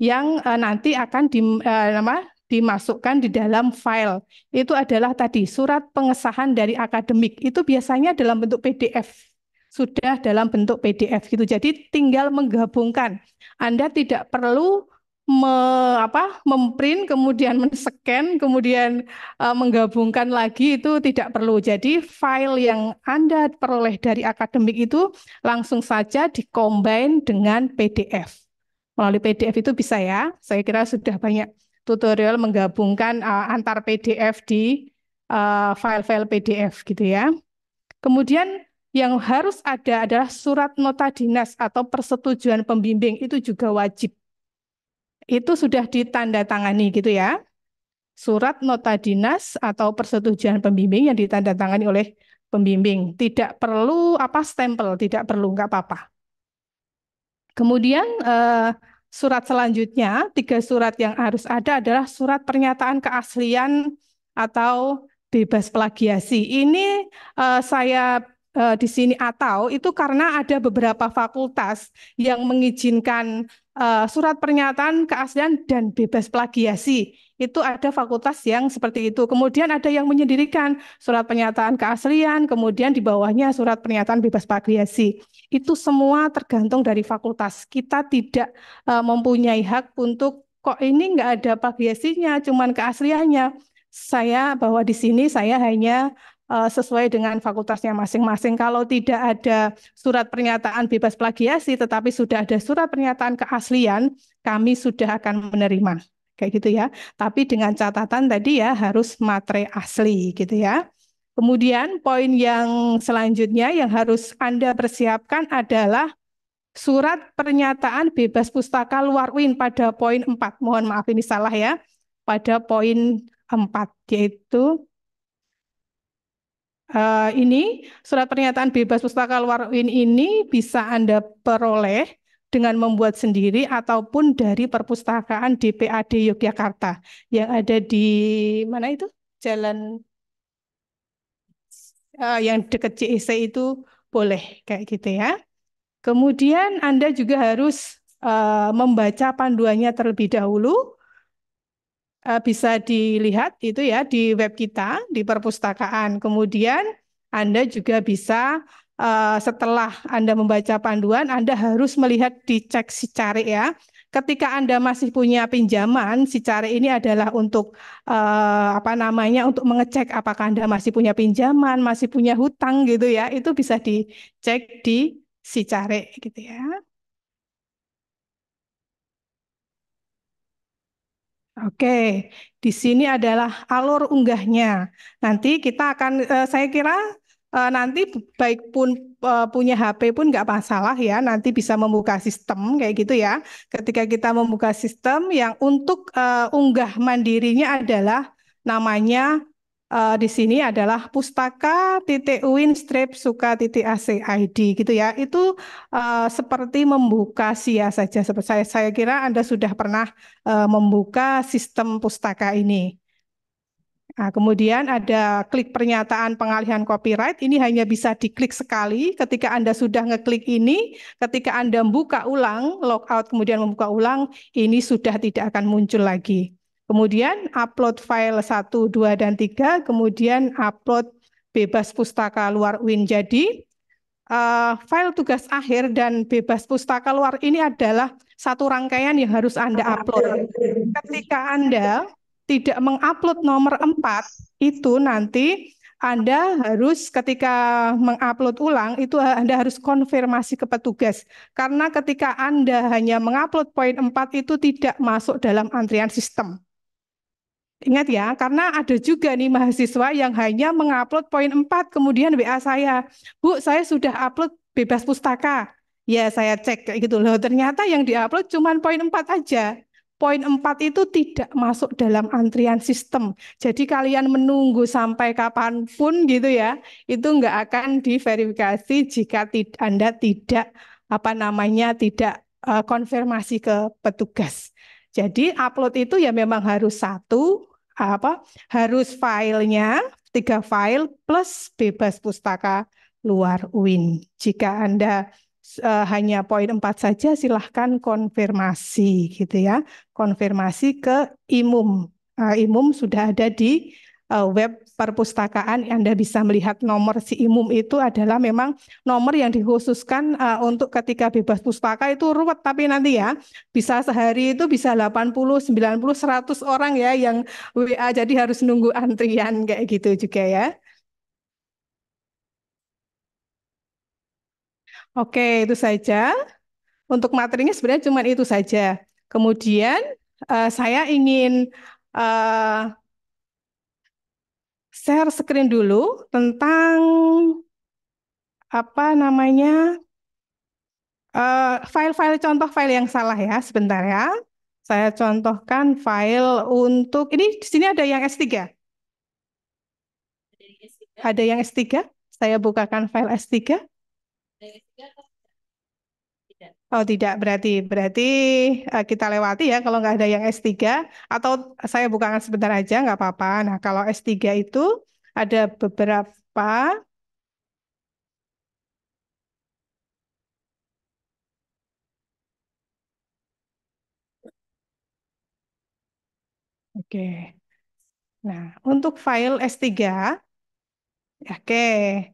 yang uh, nanti akan di, uh, eh, nama, dimasukkan di dalam file. Itu adalah tadi surat pengesahan dari akademik. Itu biasanya dalam bentuk PDF. Sudah dalam bentuk PDF gitu. Jadi tinggal menggabungkan. Anda tidak perlu me, apa, memprint, kemudian men-scan, kemudian uh, menggabungkan lagi itu tidak perlu. Jadi file yang Anda peroleh dari akademik itu langsung saja dikombin dengan PDF. Melalui PDF itu bisa ya. Saya kira sudah banyak tutorial menggabungkan uh, antar PDF di e, file-file uh, PDF gitu ya. Kemudian yang harus ada adalah surat nota dinas atau persetujuan pembimbing itu juga wajib itu sudah ditandatangani gitu ya. Surat nota dinas atau persetujuan pembimbing yang ditandatangani oleh pembimbing. Tidak perlu apa stempel, tidak perlu, nggak apa-apa. Kemudian eh, surat selanjutnya, tiga surat yang harus ada adalah surat pernyataan keaslian atau bebas plagiasi. Ini eh, saya eh, di sini atau itu karena ada beberapa fakultas yang mengizinkan uh, surat pernyataan keaslian dan bebas plagiasi. Itu ada fakultas yang seperti itu. Kemudian ada yang menyendirikan surat pernyataan keaslian, kemudian di bawahnya surat pernyataan bebas plagiasi. Itu semua tergantung dari fakultas. Kita tidak uh, mempunyai hak untuk kok ini nggak ada plagiasinya, cuman keasliannya. Saya bahwa di sini saya hanya Eh, sesuai dengan fakultasnya masing-masing. Kalau tidak ada surat pernyataan bebas plagiasi, tetapi sudah ada surat pernyataan keaslian, kami sudah akan menerima. Kayak gitu ya. Tapi dengan catatan tadi ya harus materi asli gitu ya. Kemudian poin yang selanjutnya yang harus Anda persiapkan adalah surat pernyataan bebas pustaka luar UIN pada poin 4. Mohon maaf ini salah ya. Pada poin 4 yaitu uh, ini surat pernyataan bebas pustaka luar UIN ini bisa Anda peroleh dengan membuat sendiri ataupun dari perpustakaan DPAD Yogyakarta yang ada di mana itu? Jalan uh, yang dekat JEC itu boleh kayak gitu ya. Kemudian Anda juga harus uh, membaca panduannya terlebih dahulu Eh, bisa dilihat itu ya di web kita di perpustakaan. Kemudian Anda juga bisa eh, setelah Anda membaca panduan Anda harus melihat dicek si cari ya. Ketika Anda masih punya pinjaman, si cari ini adalah untuk eh, apa namanya untuk mengecek apakah Anda masih punya pinjaman, masih punya hutang gitu ya. Itu bisa dicek di si cari gitu ya. Oke, di sini adalah alur unggahnya. Nanti kita akan, eh, saya kira eh, nanti baik pun eh, punya HP pun nggak masalah ya. Nanti bisa membuka sistem kayak gitu ya. Ketika kita membuka sistem yang untuk unggah mandirinya adalah namanya uh, di sini adalah pustaka titik uin strip suka titik ac id gitu ya itu uh, seperti membuka sia saja seperti saya saya kira anda sudah pernah uh, membuka sistem pustaka ini Nah, kemudian ada klik pernyataan pengalihan copyright. Ini hanya bisa diklik sekali. Ketika Anda sudah ngeklik ini, ketika Anda buka ulang, logout kemudian membuka ulang, ini sudah tidak akan muncul lagi. Kemudian upload file 1, 2, dan 3, kemudian upload bebas pustaka luar win. Jadi uh, file tugas akhir dan bebas pustaka luar ini adalah satu rangkaian yang harus Anda upload. Ketika Anda tidak mengupload nomor 4, itu nanti anda harus ketika mengupload ulang itu Anda harus konfirmasi ke petugas karena ketika Anda hanya mengupload poin 4 itu tidak masuk dalam antrian sistem. Ingat ya, karena ada juga nih mahasiswa yang hanya mengupload poin 4 kemudian WA saya, "Bu, saya sudah upload bebas pustaka." Ya, saya cek kayak gitu loh. Ternyata yang diupload cuma poin 4 aja. Poin 4 itu tidak masuk dalam antrian sistem. Jadi kalian menunggu sampai kapanpun gitu ya, itu nggak akan diverifikasi jika Anda tidak apa namanya tidak eh, konfirmasi ke petugas. Jadi upload itu ya memang harus satu apa harus filenya tiga file plus bebas pustaka luar UIN. Jika Anda uh, hanya poin empat saja silahkan konfirmasi gitu ya. Konfirmasi ke IMUM. Uh, IMUM sudah ada di Eh, web perpustakaan Anda bisa melihat nomor si imum itu adalah memang nomor yang dikhususkan uh, untuk ketika bebas pustaka itu ruwet tapi nanti ya bisa sehari itu bisa 80, 90, 100 orang ya yang WA jadi harus nunggu [laughs] antrian kayak gitu juga ya. Oke, itu saja. Untuk materinya sebenarnya cuma itu saja. Kemudian uh, saya ingin uh, share screen dulu tentang apa namanya eh, file-file uh, contoh file yang salah ya sebentar ya. Saya contohkan file untuk ini di sini ada yang S3. Ada yang S3? Saya bukakan file S3. Oh tidak, berarti berarti uh, kita lewati ya kalau nggak ada yang S3 atau saya bukakan sebentar aja nggak apa-apa. Nah kalau S3 itu ada beberapa Oke. Nah, untuk file S3 oke. Okay.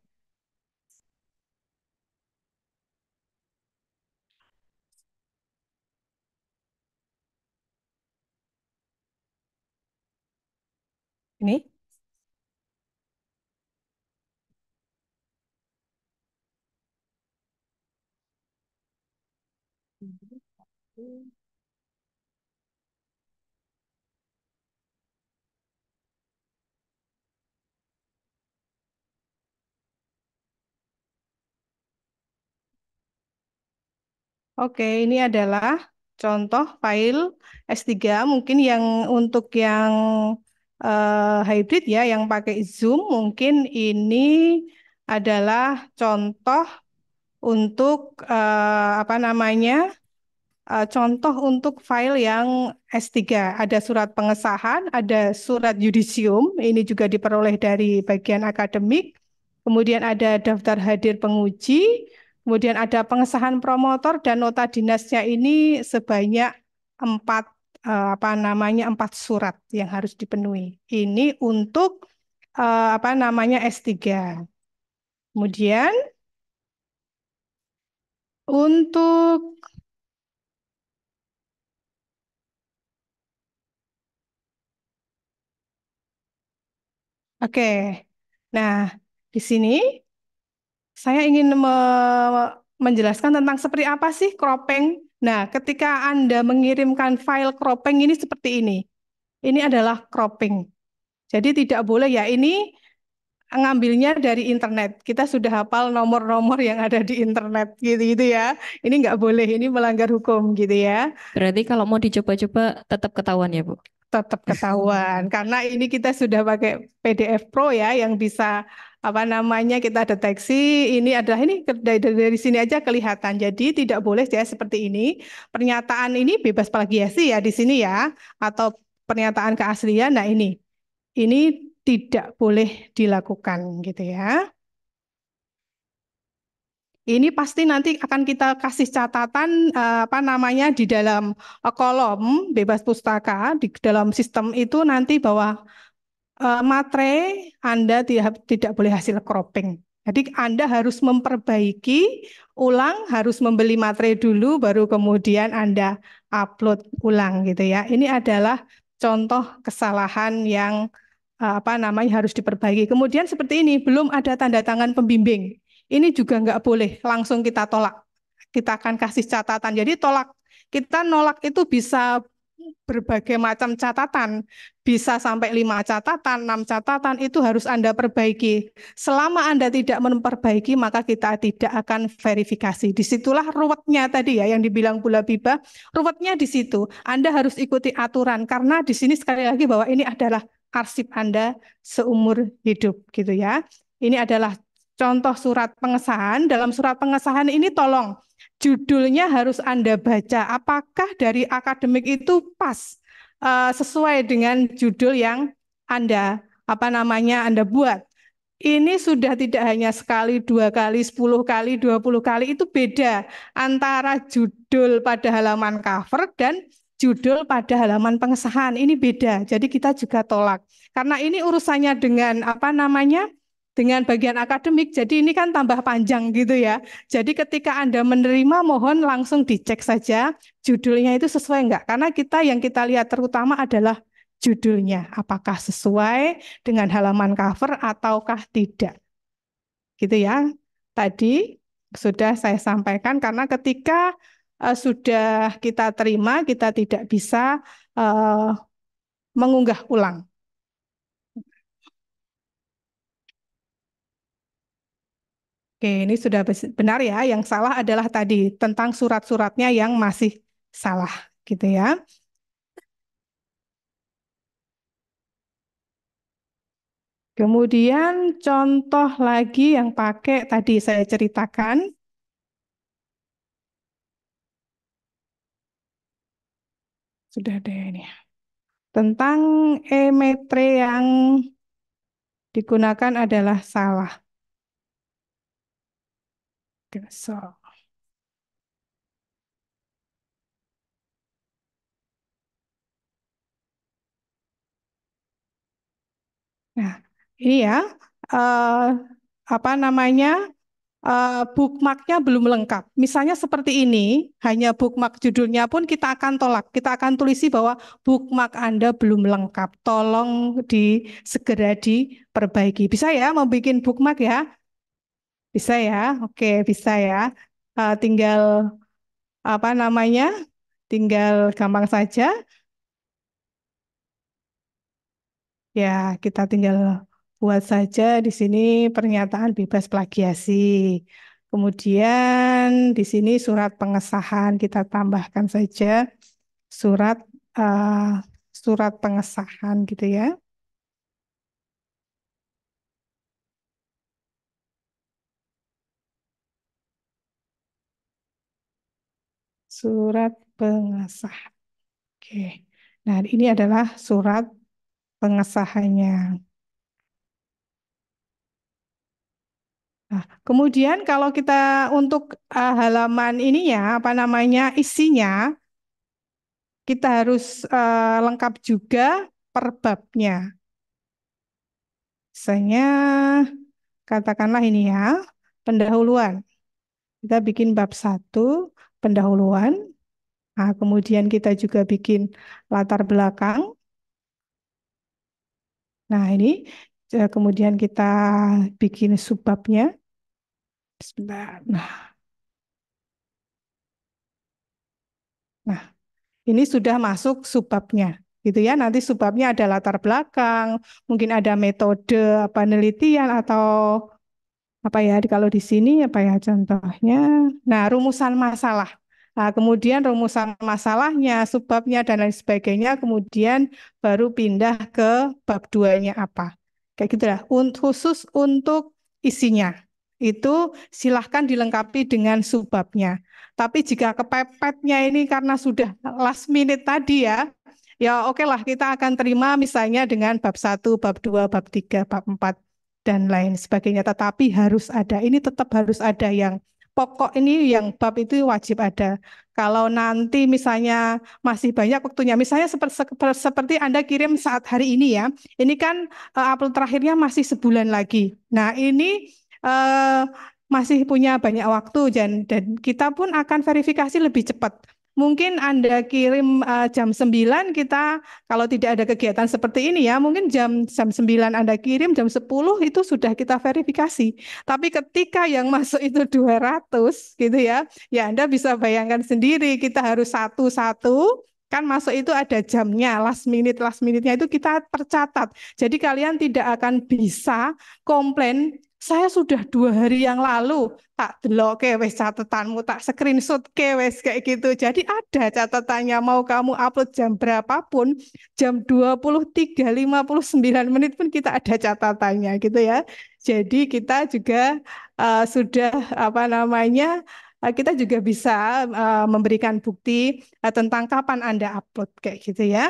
ini? Oke, ini adalah contoh file S3 mungkin yang untuk yang uh, hybrid ya yang pakai Zoom mungkin ini adalah contoh untuk uh, apa namanya uh, contoh untuk file yang S3 ada surat pengesahan ada surat yudisium ini juga diperoleh dari bagian akademik kemudian ada daftar hadir penguji kemudian ada pengesahan promotor dan nota dinasnya ini sebanyak empat Eh, apa namanya empat surat yang harus dipenuhi. Ini untuk eh, apa namanya S3. Kemudian untuk Oke. Nah, di sini saya ingin me menjelaskan tentang seperti apa sih kropeng Nah, ketika Anda mengirimkan file cropping ini seperti ini. Ini adalah cropping. Jadi tidak boleh ya ini ngambilnya dari internet. Kita sudah hafal nomor-nomor yang ada di internet gitu-gitu ya. Ini nggak boleh, ini melanggar hukum gitu ya. Berarti kalau mau dicoba-coba tetap ketahuan ya Bu? Tetap ketahuan, [laughs] karena ini kita sudah pakai PDF Pro ya yang bisa apa namanya kita deteksi ini adalah ini dari, dari sini aja kelihatan. Jadi tidak boleh ya seperti ini. Pernyataan ini bebas plagiasi ya di sini ya atau pernyataan keaslian. Nah ini ini tidak boleh dilakukan gitu ya. Ini pasti nanti akan kita kasih catatan eh, apa namanya di dalam eh, kolom bebas pustaka di dalam sistem itu nanti bahwa uh, matre Anda tidak tidak boleh hasil cropping. Jadi Anda harus memperbaiki ulang, harus membeli matre dulu, baru kemudian Anda upload ulang gitu ya. Ini adalah contoh kesalahan yang eh, apa namanya harus diperbaiki. Kemudian seperti ini, belum ada tanda tangan pembimbing. Ini juga nggak boleh, langsung kita tolak. Kita akan kasih catatan. Jadi tolak, kita nolak itu bisa berbagai macam catatan, bisa sampai lima catatan, enam catatan, itu harus Anda perbaiki. Selama Anda tidak memperbaiki, maka kita tidak akan verifikasi. Disitulah ruwetnya tadi ya, yang dibilang Bula Biba, ruwetnya di situ. Anda harus ikuti aturan, karena di sini sekali lagi bahwa ini adalah arsip Anda seumur hidup gitu ya. Ini adalah contoh surat pengesahan. Dalam surat pengesahan ini tolong judulnya harus Anda baca. Apakah dari akademik itu pas uh, sesuai dengan judul yang Anda apa namanya Anda buat? Ini sudah tidak hanya sekali, dua kali, sepuluh kali, dua puluh kali, itu beda antara judul pada halaman cover dan judul pada halaman pengesahan. Ini beda, jadi kita juga tolak. Karena ini urusannya dengan apa namanya dengan bagian akademik. Jadi ini kan tambah panjang gitu ya. Jadi ketika Anda menerima mohon langsung dicek saja judulnya itu sesuai enggak. Karena kita yang kita lihat terutama adalah judulnya. Apakah sesuai dengan halaman cover ataukah tidak. Gitu ya. Tadi sudah saya sampaikan karena ketika uh, sudah kita terima kita tidak bisa uh, mengunggah ulang Oke, ini sudah benar ya. Yang salah adalah tadi tentang surat-suratnya yang masih salah, gitu ya. Kemudian contoh lagi yang pakai tadi saya ceritakan. Sudah ada ini. Ya. Tentang emetre yang digunakan adalah salah nah ini ya, uh, apa namanya, uh, bookmarknya belum lengkap. Misalnya seperti ini, hanya bookmark judulnya pun kita akan tolak. Kita akan tulisi bahwa bookmark Anda belum lengkap. Tolong di segera diperbaiki. Bisa ya, membuat bookmark ya. Bisa ya? Oke, bisa ya. Uh, tinggal apa namanya? Tinggal gampang saja. Ya, kita tinggal buat saja di sini pernyataan bebas plagiasi. Kemudian di sini surat pengesahan kita tambahkan saja surat uh, surat pengesahan gitu ya. surat pengesah. Oke. Nah, ini adalah surat pengesahannya. Nah, kemudian kalau kita untuk uh, halaman ini ya, apa namanya isinya, kita harus uh, lengkap juga perbabnya. Misalnya katakanlah ini ya, pendahuluan. Kita bikin bab satu pendahuluan. Nah, kemudian kita juga bikin latar belakang. Nah, ini eh, kemudian kita bikin subbabnya. Nah. Nah, ini sudah masuk subbabnya gitu ya. Nanti subbabnya ada latar belakang, mungkin ada metode penelitian atau apa ya kalau di sini apa ya contohnya nah rumusan masalah nah, kemudian rumusan masalahnya sebabnya dan lain sebagainya kemudian baru pindah ke bab duanya apa kayak gitulah khusus untuk isinya itu silahkan dilengkapi dengan sebabnya Tapi jika kepepetnya ini karena sudah last minute tadi ya, ya oke okay lah kita akan terima misalnya dengan bab satu, bab dua, bab tiga, bab empat dan lain sebagainya. Tetapi harus ada, ini tetap harus ada yang pokok ini yang bab itu wajib ada. Kalau nanti misalnya masih banyak waktunya, misalnya seperti, seperti Anda kirim saat hari ini ya, ini kan uh, eh, upload terakhirnya masih sebulan lagi. Nah ini uh, masih punya banyak waktu dan, dan kita pun akan verifikasi lebih cepat mungkin Anda kirim uh, jam 9 kita kalau tidak ada kegiatan seperti ini ya, mungkin jam jam 9 Anda kirim jam 10 itu sudah kita verifikasi. Tapi ketika yang [laughs] masuk itu 200 gitu ya, ya Anda bisa bayangkan sendiri kita harus satu-satu kan masuk itu ada jamnya last minute last minute-nya itu kita tercatat. Jadi kalian tidak akan bisa komplain saya sudah dua hari yang lalu tak delok ke wes catatanmu tak screenshot ke wes kayak gitu jadi ada catatannya mau kamu upload jam berapapun jam 23.59 menit pun kita ada catatannya gitu ya jadi kita juga uh, sudah apa namanya eh, kita juga bisa uh, memberikan bukti uh, tentang kapan Anda upload kayak gitu ya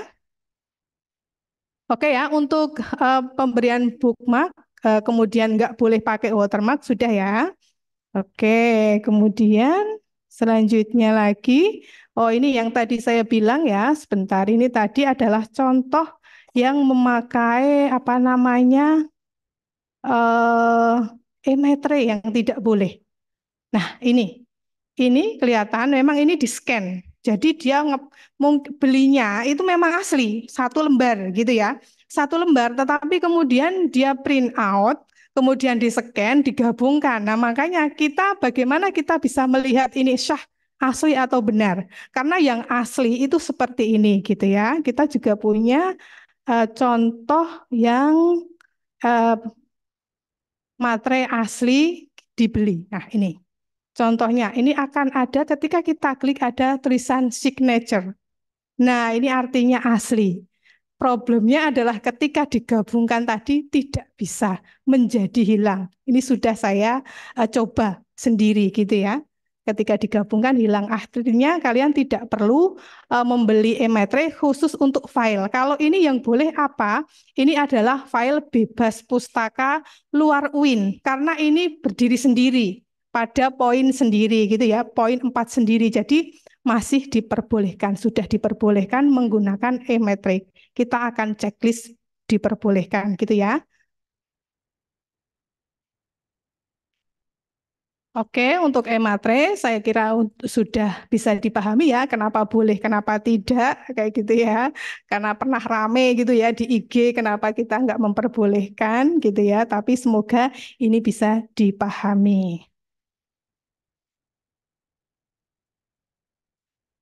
Oke ya, untuk uh, pemberian bookmark Eh, kemudian nggak boleh pakai watermark sudah ya. Oke, kemudian selanjutnya lagi, oh ini yang tadi saya bilang ya, sebentar ini tadi adalah contoh yang memakai apa namanya eh, emetre yang tidak boleh. Nah ini, ini kelihatan memang ini di scan. Jadi dia belinya itu memang asli satu lembar gitu ya satu lembar, tetapi kemudian dia print out, kemudian di scan, digabungkan. Nah makanya kita bagaimana kita bisa melihat ini syah asli atau benar? Karena yang asli itu seperti ini gitu ya. Kita juga punya uh, contoh yang uh, materai asli dibeli. Nah ini. Contohnya, ini akan ada ketika kita klik ada tulisan signature. Nah, ini artinya asli. Problemnya adalah ketika digabungkan tadi tidak bisa menjadi hilang. Ini sudah saya uh, coba sendiri gitu ya. Ketika digabungkan hilang akhirnya kalian tidak perlu uh, membeli emetre khusus untuk file. Kalau ini yang boleh apa? Ini adalah file bebas pustaka luar UIN karena ini berdiri sendiri pada poin sendiri gitu ya, poin 4 sendiri. Jadi masih diperbolehkan, sudah diperbolehkan menggunakan e-metrik. Kita akan checklist diperbolehkan gitu ya. Oke, untuk e-matre saya kira sudah bisa dipahami ya kenapa boleh, kenapa tidak, kayak gitu ya. Karena pernah rame gitu ya di IG, kenapa kita nggak memperbolehkan gitu ya. Tapi semoga ini bisa dipahami.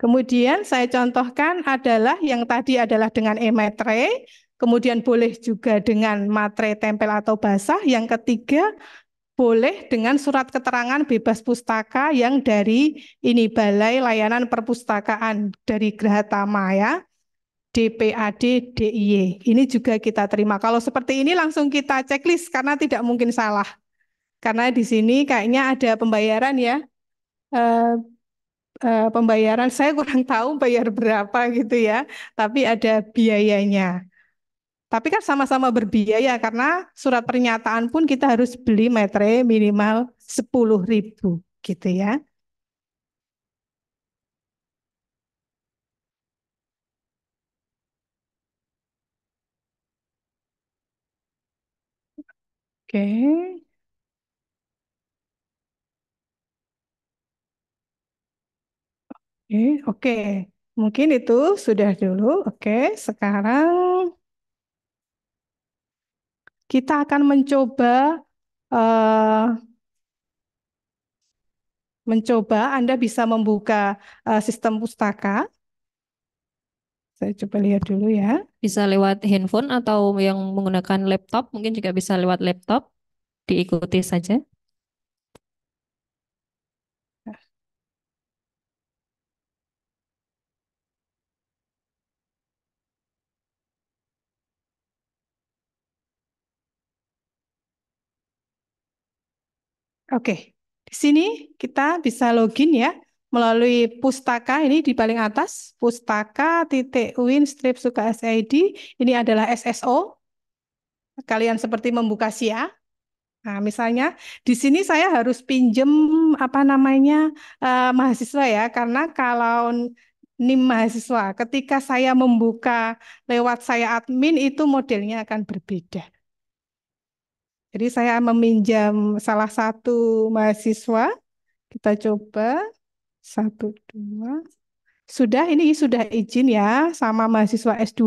Kemudian saya contohkan adalah yang tadi adalah dengan emetre, kemudian boleh juga dengan matre tempel atau basah. Yang ketiga boleh dengan surat keterangan bebas pustaka yang dari ini Balai Layanan Perpustakaan dari Grahatama ya. DPAD DIY. Ini juga kita terima. Kalau seperti ini langsung kita checklist karena tidak mungkin salah. Karena di sini kayaknya ada pembayaran ya. Eh, uh, pembayaran saya kurang [laughs] tahu bayar berapa gitu ya, tapi ada biayanya. Tapi kan sama-sama berbiaya karena surat pernyataan pun kita harus beli metre minimal ribu gitu ya. Oke. Okay. Oke, eh, oke. Mungkin itu sudah dulu. Oke, sekarang kita akan mencoba uh, mencoba Anda bisa membuka uh, sistem pustaka. Saya coba lihat dulu ya. Bisa lewat handphone atau yang menggunakan laptop, mungkin juga bisa lewat laptop. Diikuti saja. Oke, di sini kita bisa login ya melalui pustaka ini di paling atas pustaka titik win strip suka SID ini adalah SSO kalian seperti membuka SIA Nah, misalnya di sini saya harus pinjem apa namanya eh, mahasiswa ya, karena kalau nim mahasiswa, ketika saya membuka lewat saya admin itu modelnya akan berbeda. Jadi saya meminjam salah satu mahasiswa. Kita coba satu dua. Sudah ini sudah izin ya sama mahasiswa S2.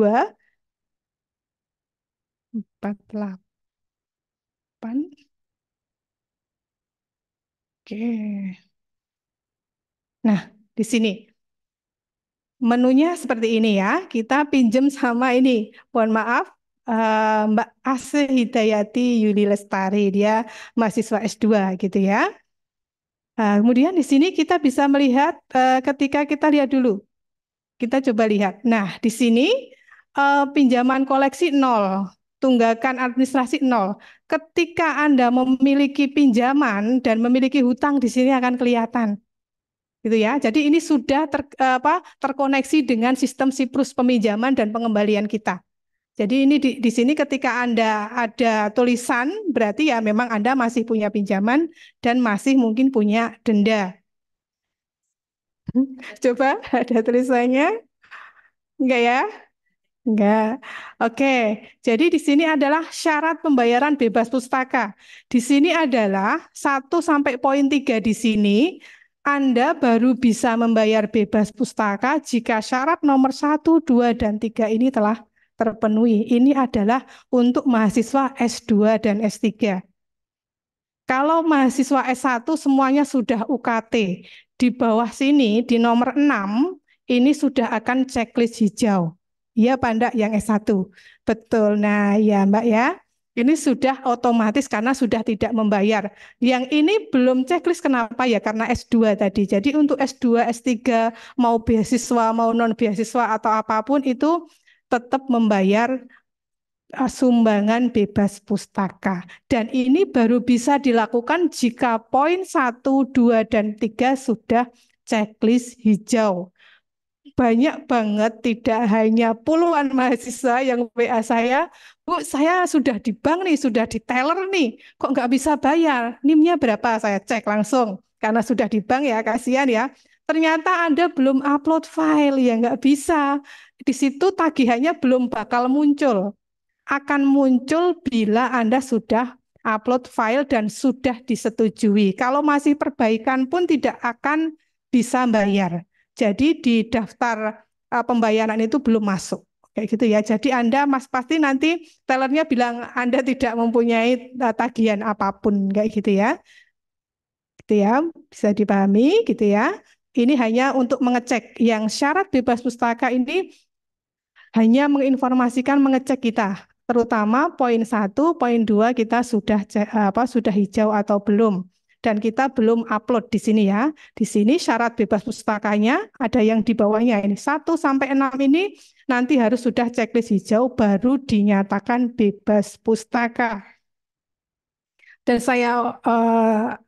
delapan Oke. Nah, di sini menunya seperti ini ya. Kita pinjam sama ini. Mohon maaf, Eh, Mbak ase Hidayati Yuli Lestari, dia mahasiswa S2 gitu ya. Eh, kemudian di sini kita bisa melihat eh, ketika kita lihat dulu. Kita coba lihat. Nah, di sini pinjaman koleksi nol, tunggakan administrasi nol. Ketika Anda memiliki pinjaman dan memiliki hutang di sini akan kelihatan. Gitu ya. Jadi ini sudah ter, apa, terkoneksi dengan sistem Siprus peminjaman dan pengembalian kita. Jadi ini di, di sini ketika Anda ada tulisan berarti ya memang Anda masih punya pinjaman dan masih mungkin punya denda. Hmm. Coba ada tulisannya? Enggak ya? Enggak. Oke. Jadi di sini adalah syarat pembayaran bebas pustaka. Di sini adalah 1 sampai poin 3 di sini anda baru bisa membayar bebas pustaka jika syarat nomor 1, 2, dan 3 ini telah terpenuhi. Ini adalah untuk mahasiswa S2 dan S3. Kalau mahasiswa S1 semuanya sudah UKT. Di bawah sini, di nomor 6, ini sudah akan checklist hijau. Iya Pandak, yang S1. Betul. Nah ya Mbak ya. Ini sudah otomatis karena sudah tidak membayar. Yang ini belum checklist kenapa ya? Karena S2 tadi. Jadi untuk S2, S3, mau beasiswa, mau non-beasiswa atau apapun itu tetap membayar e, sumbangan bebas pustaka. Dan ini baru bisa dilakukan jika poin 1, 2, dan 3 sudah checklist hijau. Banyak banget tidak hanya puluhan mahasiswa yang WA saya, Bu, saya sudah di bank nih, sudah di teller nih, kok nggak bisa bayar? nim berapa? Saya cek langsung. Karena sudah di bank ya, kasihan ya ternyata Anda belum upload file, ya nggak bisa. Di situ tagihannya belum bakal muncul. Akan muncul bila Anda sudah upload file dan sudah disetujui. Kalau masih perbaikan pun tidak akan bisa bayar. Jadi di daftar eh, pembayaran itu belum masuk. Kayak gitu ya. Jadi Anda Mas pasti nanti tellernya bilang Anda tidak mempunyai uh, tagihan apapun kayak gitu ya. Gitu ya, bisa dipahami gitu ya ini hanya untuk mengecek. Yang syarat bebas pustaka ini hanya menginformasikan mengecek kita, terutama poin satu, poin dua kita sudah apa sudah hijau atau belum dan kita belum upload di sini ya. Di sini syarat bebas pustakanya ada yang di bawahnya ini satu sampai enam ini nanti harus sudah checklist hijau baru dinyatakan bebas pustaka. Dan saya uh,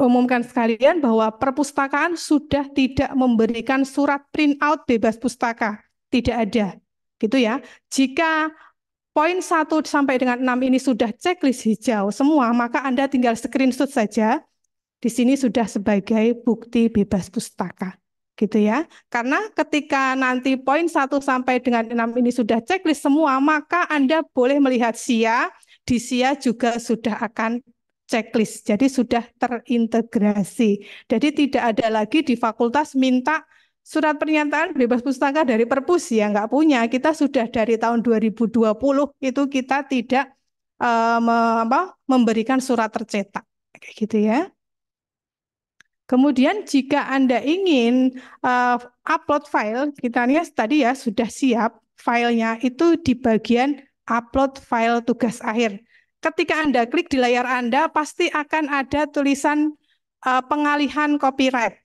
umumkan sekalian bahwa perpustakaan sudah tidak memberikan surat printout bebas pustaka. Tidak ada. Gitu ya. Jika poin 1 sampai dengan 6 ini sudah checklist hijau semua, maka Anda tinggal screenshot saja. Di sini sudah sebagai bukti bebas pustaka. Gitu ya. Karena ketika nanti poin 1 sampai dengan 6 ini sudah checklist semua, maka Anda boleh melihat SIA. Di SIA juga sudah akan checklist. Jadi sudah terintegrasi. Jadi tidak ada lagi di fakultas minta surat pernyataan bebas pustaka dari perpus ya nggak punya. Kita sudah dari tahun 2020 itu kita tidak uh, apa, memberikan surat tercetak. Kayak gitu ya. Kemudian jika Anda ingin uh, upload file, kita lihat tadi ya sudah siap filenya itu di bagian upload file tugas akhir ketika Anda klik di layar Anda, pasti akan ada tulisan uh, pengalihan copyright.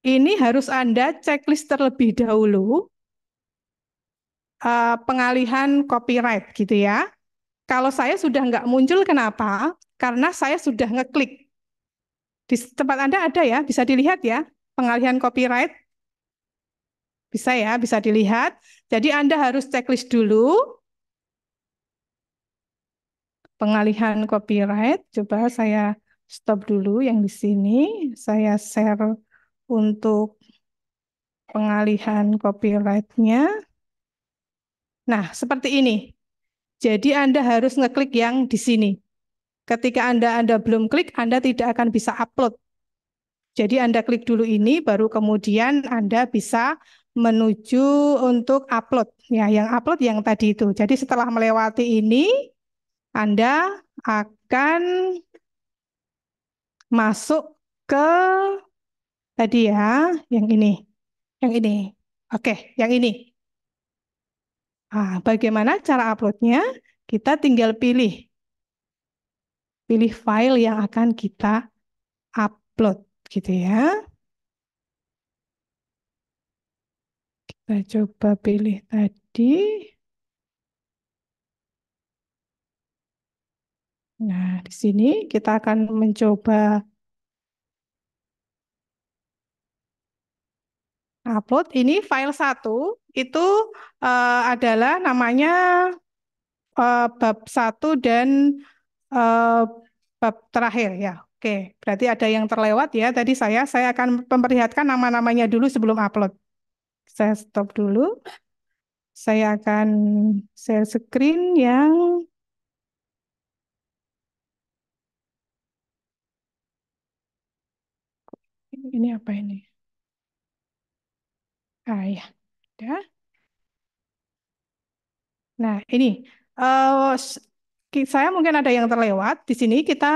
Ini harus Anda checklist terlebih dahulu uh, pengalihan copyright gitu ya. Kalau saya sudah nggak muncul, kenapa? Karena saya sudah ngeklik. Di tempat Anda ada ya, bisa dilihat ya, pengalihan copyright. Bisa ya, bisa dilihat. Jadi Anda harus checklist dulu, pengalihan copyright, coba saya stop dulu yang di sini. Saya share untuk pengalihan copyright-nya. Nah, seperti ini. Jadi Anda harus ngeklik yang di sini. Ketika Anda Anda belum klik, Anda tidak akan bisa upload. Jadi Anda klik dulu ini, baru kemudian Anda bisa menuju untuk upload. Ya, yang upload yang tadi itu. Jadi setelah melewati ini, anda akan masuk ke tadi ya, yang ini. Yang ini. Oke, yang ini. Nah, bagaimana cara uploadnya? Kita tinggal pilih. Pilih file yang akan kita upload gitu ya. Kita coba pilih tadi. Nah, di sini kita akan mencoba upload. Ini file satu itu uh, adalah namanya uh, bab satu dan uh, bab terakhir ya. Oke, berarti ada yang terlewat ya. Tadi saya saya akan memperlihatkan nama-namanya dulu sebelum upload. Saya stop dulu. Saya akan share screen yang ini apa ini? Ah ya, udah. Nah ini uh, saya mungkin ada yang terlewat. Di sini kita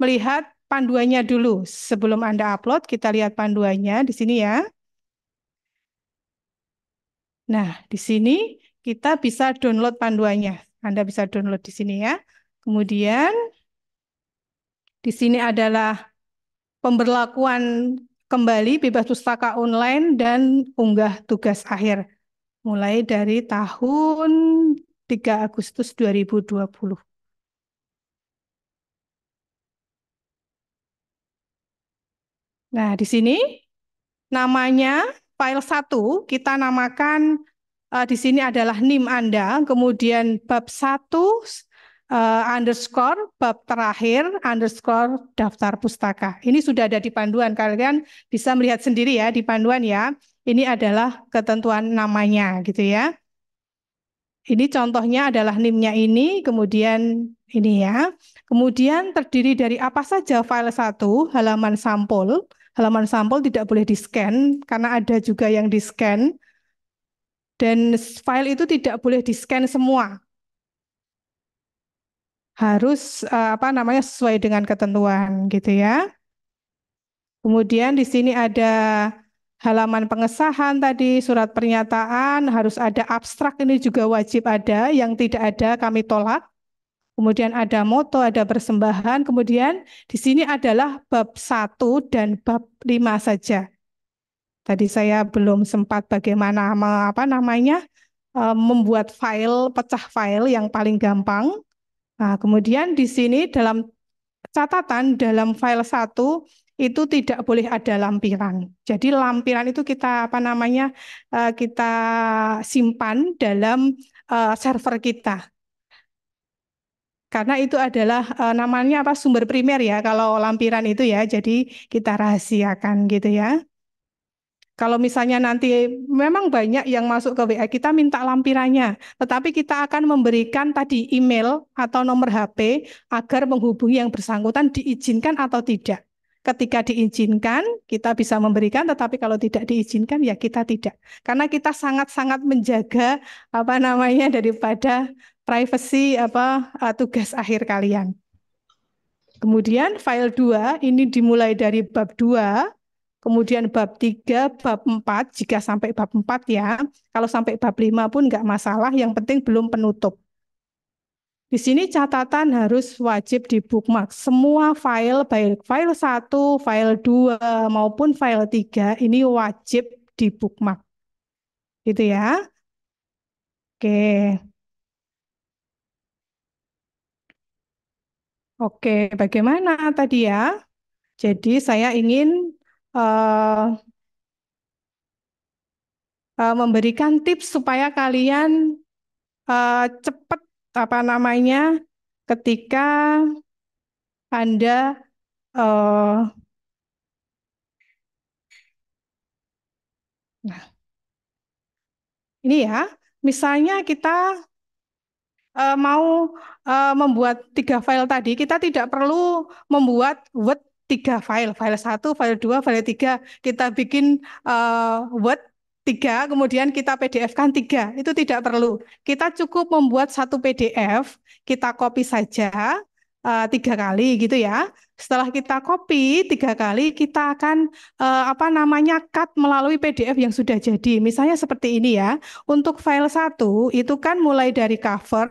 melihat panduannya dulu. Sebelum Anda upload, kita lihat panduannya di sini ya. Nah, di sini kita bisa download panduannya. Anda bisa download di sini ya. Kemudian di sini adalah pemberlakuan kembali bebas pustaka online dan unggah tugas akhir mulai dari tahun 3 Agustus 2020. Nah, di sini namanya file 1 kita namakan uh, di sini adalah NIM Anda, kemudian bab 1 uh, underscore bab terakhir underscore daftar pustaka. Ini sudah ada di panduan. Kalian bisa melihat sendiri ya di panduan ya. Ini adalah ketentuan namanya gitu ya. Ini contohnya adalah nimnya ini, kemudian ini ya. Kemudian terdiri dari apa saja file satu halaman sampul. Halaman sampul tidak boleh di-scan karena ada juga yang di-scan. Dan file itu tidak boleh di-scan semua harus uh, apa namanya sesuai dengan ketentuan gitu ya. Kemudian di sini ada halaman pengesahan tadi surat pernyataan harus ada abstrak ini juga wajib ada yang tidak ada kami tolak. Kemudian ada moto, ada persembahan. Kemudian di sini adalah bab 1 dan bab 5 saja. Tadi saya belum sempat bagaimana apa namanya eh, membuat file, pecah file yang paling gampang Nah, kemudian di sini dalam catatan dalam file 1 itu tidak boleh ada lampiran. Jadi lampiran itu kita apa namanya? Eh, kita simpan dalam eh, server kita. Karena itu adalah eh, namanya apa sumber primer ya kalau lampiran itu ya. Jadi kita rahasiakan gitu ya. Kalau misalnya nanti memang banyak yang masuk ke WA kita minta lampirannya, tetapi kita akan memberikan tadi email atau nomor HP agar menghubungi yang bersangkutan diizinkan atau tidak. Ketika diizinkan, kita bisa memberikan, tetapi kalau tidak diizinkan ya kita tidak. Karena kita sangat-sangat menjaga apa namanya daripada privacy apa eh, tugas akhir kalian. Kemudian file 2 ini dimulai dari bab 2 Kemudian bab 3, bab 4, jika sampai bab 4 ya. Kalau sampai bab 5 pun nggak masalah, yang penting belum penutup. Di sini catatan harus wajib di bookmark. Semua file, baik file 1, file 2, maupun file 3, ini wajib di bookmark. Gitu ya. Oke. Oke, bagaimana tadi ya? Jadi saya ingin uh, uh, memberikan tips supaya kalian uh, cepat apa namanya ketika anda uh, nah ini ya misalnya kita uh, mau uh, membuat tiga file tadi kita tidak perlu membuat word tiga file, file satu, file dua, file tiga. Kita bikin uh, Word tiga, kemudian kita PDF-kan tiga. Itu tidak perlu. Kita cukup membuat satu PDF, kita copy saja uh, tiga kali gitu ya. Setelah kita copy tiga kali, kita akan uh, apa namanya cut melalui PDF yang sudah jadi. Misalnya seperti ini ya. Untuk file satu itu kan mulai dari cover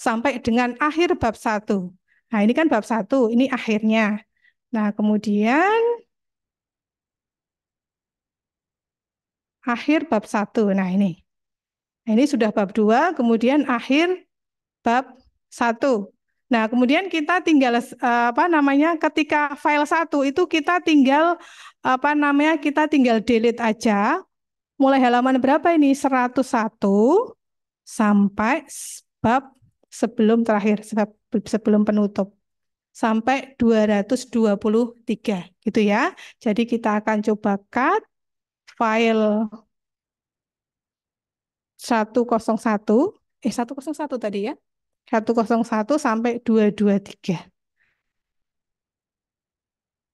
sampai dengan akhir bab satu. Nah, ini kan bab satu, ini akhirnya. Nah, kemudian akhir bab satu Nah, ini. Nah, ini sudah bab dua kemudian akhir bab satu Nah, kemudian kita tinggal eh, apa namanya ketika file satu itu kita tinggal apa namanya kita tinggal delete aja. Mulai halaman berapa ini? 101 sampai bab sebelum terakhir sebab sebelum penutup sampai 223 gitu ya. Jadi kita akan coba cut file 101 eh 101 tadi ya. 101 sampai 223.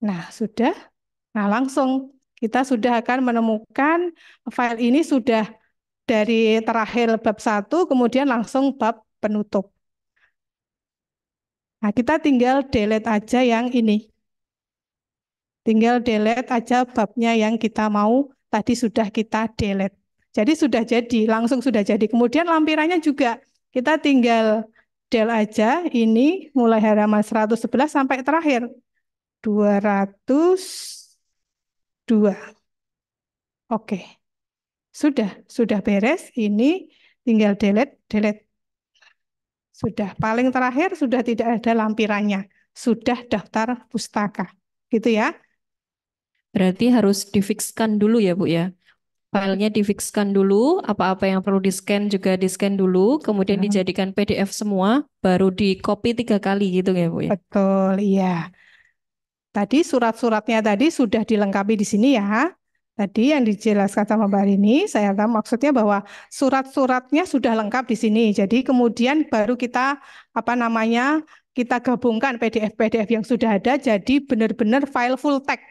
Nah, sudah. Nah, langsung kita sudah akan menemukan file ini sudah dari terakhir bab 1 kemudian langsung bab penutup. Nah, kita tinggal delete aja yang ini. Tinggal delete aja babnya yang kita mau tadi sudah kita delete. Jadi sudah jadi, langsung sudah jadi. Kemudian lampirannya juga kita tinggal del aja ini mulai halaman 111 sampai terakhir 202. Oke. Sudah, sudah beres ini tinggal delete, delete. Sudah paling terakhir sudah tidak ada lampirannya, sudah daftar pustaka. Gitu ya. Berarti harus difikskan dulu ya, Bu ya. Filenya difikskan dulu, apa-apa yang perlu di-scan juga di-scan dulu, kemudian ya. dijadikan PDF semua, baru di-copy tiga kali gitu ya, Bu ya. Betul, iya. Tadi surat-suratnya tadi sudah dilengkapi di sini ya. Tadi yang dijelaskan sama Mbak Rini, saya tahu maksudnya bahwa surat-suratnya sudah lengkap di sini. Jadi kemudian baru kita apa namanya kita gabungkan PDF-PDF yang sudah ada jadi benar-benar file full text.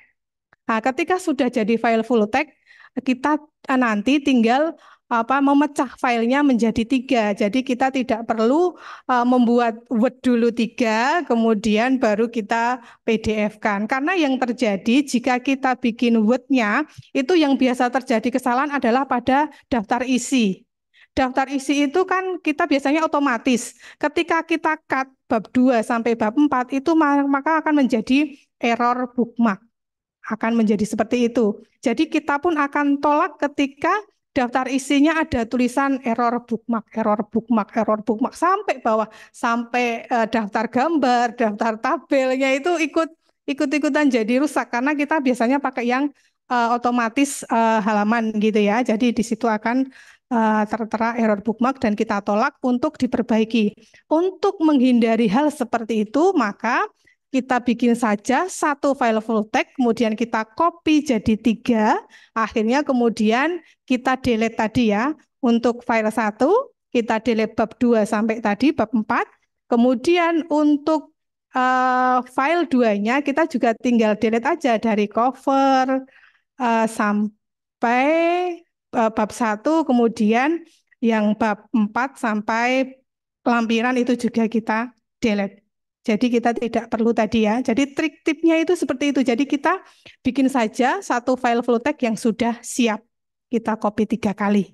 Nah, ketika sudah jadi file full text, kita nanti tinggal apa memecah filenya menjadi tiga. Jadi kita tidak perlu uh, membuat Word dulu tiga, kemudian baru kita PDF-kan. Karena yang terjadi jika kita bikin wordnya itu yang biasa terjadi kesalahan adalah pada daftar isi. Daftar isi itu kan kita biasanya otomatis. Ketika kita cut bab 2 sampai bab 4 itu maka akan menjadi error bookmark akan menjadi seperti itu. Jadi kita pun akan tolak ketika daftar isinya ada tulisan error bookmark, error bookmark, error bookmark sampai bawah sampai eh, daftar gambar, daftar tabelnya itu ikut ikut-ikutan jadi rusak karena kita biasanya pakai yang uh, otomatis uh, halaman gitu ya. Jadi di situ akan uh, tertera error bookmark dan kita tolak untuk diperbaiki. Untuk menghindari hal seperti itu, maka kita bikin saja satu file full text, kemudian kita copy jadi tiga, akhirnya kemudian kita delete tadi ya. Untuk file satu, kita delete bab dua sampai tadi, bab empat Kemudian untuk uh, file duanya kita juga tinggal delete aja dari cover uh, sampai uh, bab satu kemudian yang bab empat sampai lampiran itu juga kita delete. Jadi kita tidak perlu tadi ya. Jadi trik tipnya itu seperti itu. Jadi kita bikin saja satu file flowtech yang sudah siap. Kita copy tiga kali.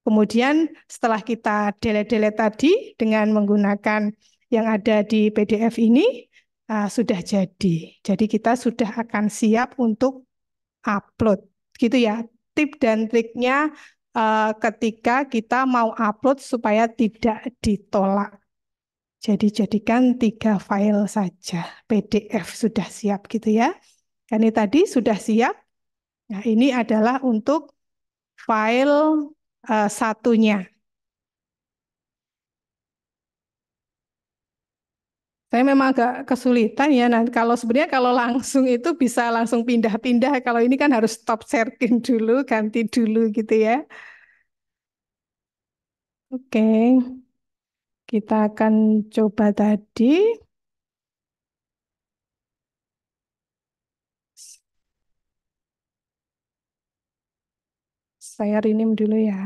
Kemudian setelah kita delete-delete tadi dengan menggunakan yang ada di PDF ini, uh, sudah jadi. Jadi kita sudah akan siap untuk upload. Gitu ya. Tip dan triknya uh, ketika kita mau upload supaya tidak ditolak. Jadi jadikan tiga file saja, PDF sudah siap gitu ya. Kan ini tadi sudah siap. Nah ini adalah untuk file uh, satunya. Saya memang agak kesulitan ya. Nah, kalau sebenarnya kalau langsung itu bisa langsung pindah-pindah. Kalau ini kan harus stop sharing [laughs] dulu, ganti dulu gitu ya. Oke. Okay. Kita akan coba tadi. Saya rename dulu ya.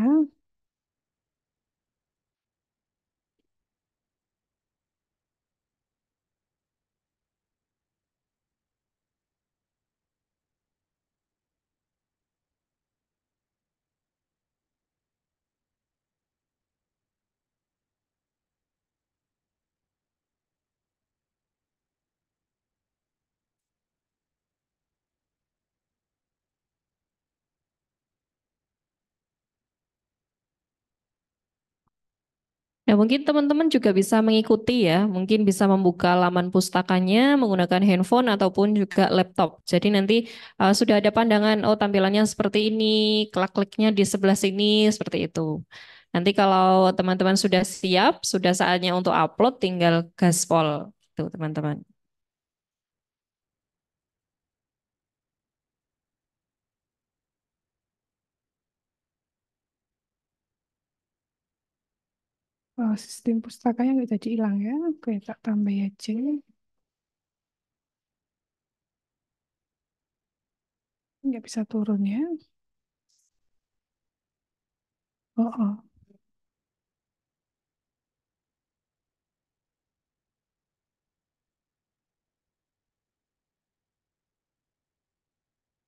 Nah mungkin teman-teman juga bisa mengikuti ya, mungkin bisa membuka laman pustakanya menggunakan handphone ataupun juga laptop. Jadi nanti uh, sudah ada pandangan, oh tampilannya seperti ini, klik-kliknya di sebelah sini, seperti itu. Nanti kalau teman-teman sudah siap, sudah saatnya untuk upload, tinggal gaspol. Tuh teman-teman. Oh, sistem pustakanya nggak jadi hilang ya. Oke, tak tambah aja. Nggak bisa turun ya. Oh, oh.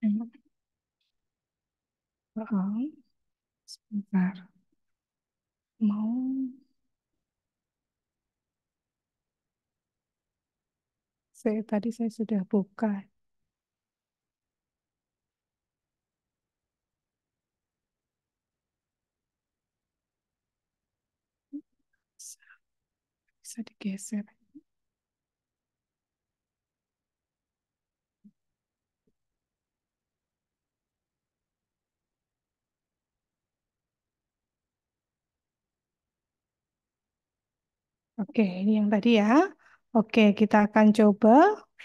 Hmm. Oh, oh. Sebentar. Mau Saya, tadi saya sudah buka. Bisa, digeser. Oke, ini yang tadi ya. Oke, kita akan coba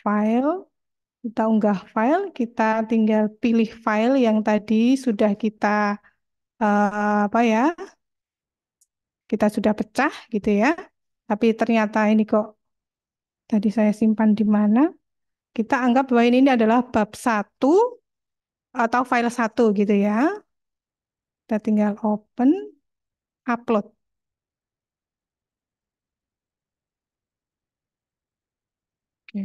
file. Kita unggah file, kita tinggal pilih file yang tadi sudah kita uh, apa ya? Kita sudah pecah gitu ya. Tapi ternyata ini kok tadi saya simpan di mana? Kita anggap bahwa ini, adalah bab 1 atau file satu gitu ya. Kita tinggal open, upload. Ya.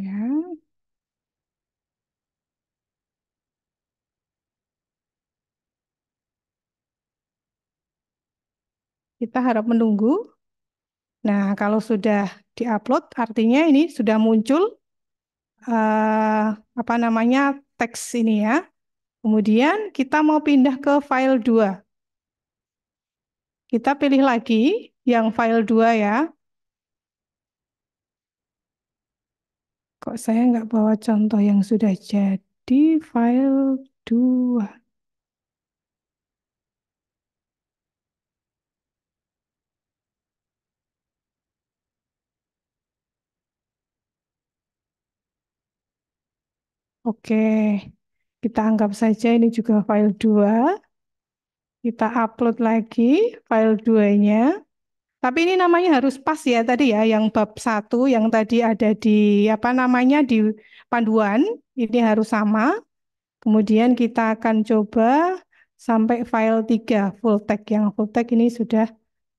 Kita harap menunggu. Nah, kalau sudah diupload, artinya ini sudah muncul uh, apa namanya teks ini ya. Kemudian kita mau pindah ke file 2. Kita pilih lagi yang file 2 ya. Kok saya nggak bawa contoh yang sudah jadi file 2. Oke, kita anggap saja ini juga file 2. Kita upload lagi file 2-nya. Tapi ini namanya harus pas ya tadi ya yang bab satu yang tadi ada di apa namanya di panduan ini harus sama. Kemudian kita akan coba sampai file 3 full text yang full text ini sudah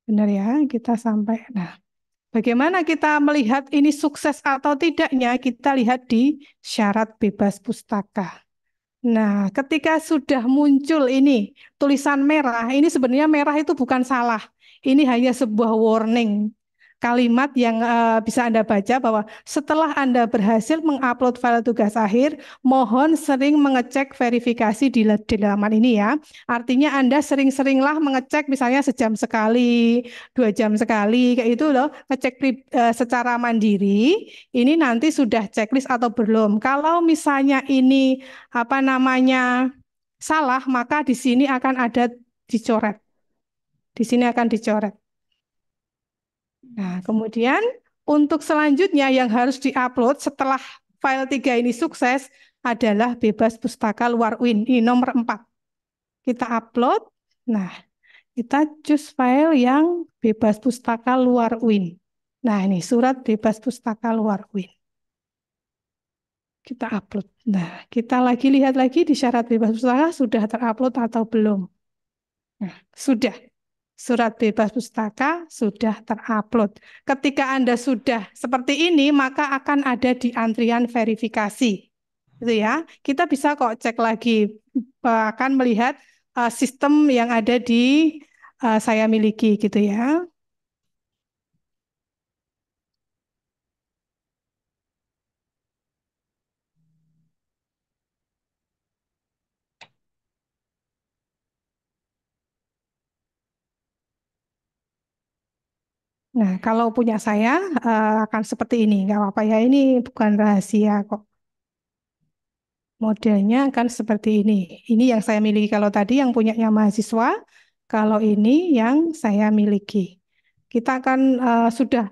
benar ya kita sampai. Nah, bagaimana kita melihat ini sukses atau tidaknya kita lihat di syarat bebas pustaka. Nah, ketika sudah muncul ini tulisan merah, ini sebenarnya merah itu bukan salah ini hanya sebuah warning kalimat yang uh, bisa Anda baca bahwa setelah Anda berhasil mengupload file tugas akhir, mohon sering mengecek verifikasi di, di laman ini ya. Artinya Anda sering-seringlah mengecek misalnya sejam sekali, dua jam sekali, kayak itu loh, ngecek uh, secara mandiri. Ini nanti sudah checklist atau belum. Kalau misalnya ini apa namanya salah, maka di sini akan ada dicoret di sini akan dicoret. Nah, kemudian untuk selanjutnya yang harus diupload setelah file 3 ini sukses adalah bebas pustaka luar Win. Ini nomor 4. Kita upload. Nah, kita choose file yang bebas pustaka luar Win. Nah, ini surat bebas pustaka luar Win. Kita upload. Nah, kita lagi lihat lagi di syarat bebas pustaka sudah terupload atau belum. Nah, sudah surat bebas pustaka sudah terupload. Ketika Anda sudah seperti ini, maka akan ada di antrian verifikasi. Gitu ya. Kita bisa kok cek lagi eh, akan melihat eh, sistem yang ada di eh, saya miliki gitu ya. Nah, kalau punya saya uh, akan seperti ini, nggak apa-apa ya. Ini bukan rahasia kok. Modelnya akan seperti ini. Ini yang saya miliki. Kalau tadi yang punyanya mahasiswa, kalau ini yang saya miliki. Kita akan uh, sudah,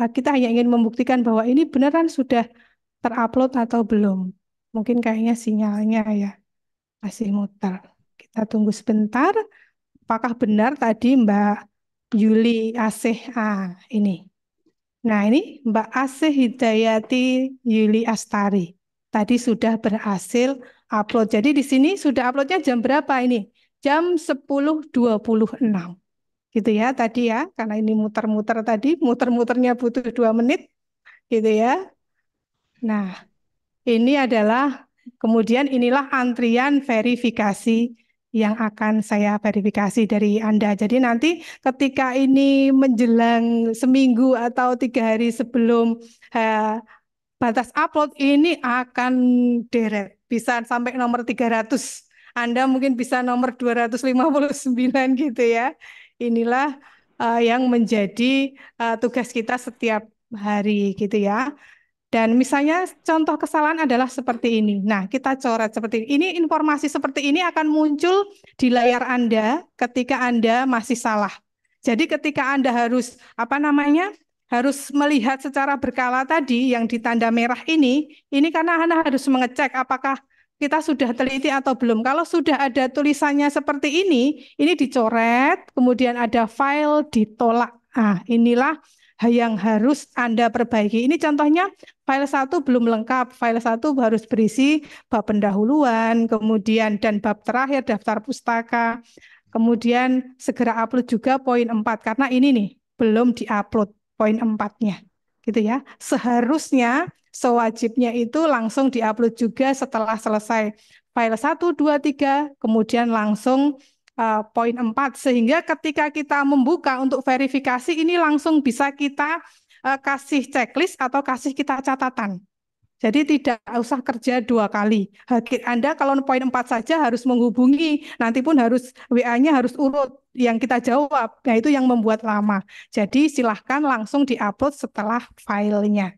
uh, kita hanya ingin membuktikan bahwa ini beneran sudah terupload atau belum. Mungkin kayaknya sinyalnya ya masih muter. Kita tunggu sebentar. Apakah benar tadi Mbak Yuli Asih A ah, ini. Nah ini Mbak Asih Hidayati Yuli Astari. Tadi sudah berhasil upload. Jadi di sini sudah uploadnya jam berapa ini? Jam 10.26. Gitu ya tadi ya, karena ini muter-muter tadi, muter-muternya butuh dua menit. Gitu ya. Nah, ini adalah kemudian inilah antrian verifikasi yang akan saya verifikasi dari Anda. Jadi nanti ketika ini menjelang seminggu atau tiga hari sebelum uh, batas upload ini akan deret. Bisa sampai nomor 300. Anda mungkin bisa nomor 259 gitu ya. Inilah uh, yang menjadi uh, tugas kita setiap hari gitu ya. Dan misalnya contoh kesalahan adalah seperti ini. Nah, kita coret seperti ini. Ini informasi seperti ini akan muncul di layar Anda ketika Anda masih salah. Jadi ketika Anda harus apa namanya? harus melihat secara berkala tadi yang ditanda merah ini, ini karena Anda harus mengecek apakah kita sudah teliti atau belum. Kalau sudah ada tulisannya seperti ini, ini dicoret, kemudian ada file ditolak. Ah, inilah yang harus Anda perbaiki. Ini contohnya file satu belum lengkap, file satu harus berisi bab pendahuluan, kemudian dan bab terakhir daftar pustaka. Kemudian segera upload juga poin empat karena ini nih belum diupload poin empatnya gitu ya. Seharusnya sewajibnya itu langsung diupload juga setelah selesai file satu dua tiga kemudian langsung Eh, poin 4 sehingga ketika kita membuka untuk verifikasi ini langsung bisa kita uh, kasih checklist atau kasih kita catatan. Jadi tidak usah kerja dua kali. Anda kalau poin 4 saja harus menghubungi, nanti pun harus WA-nya harus urut yang kita jawab. Nah itu yang membuat lama. Jadi silahkan langsung di-upload setelah filenya.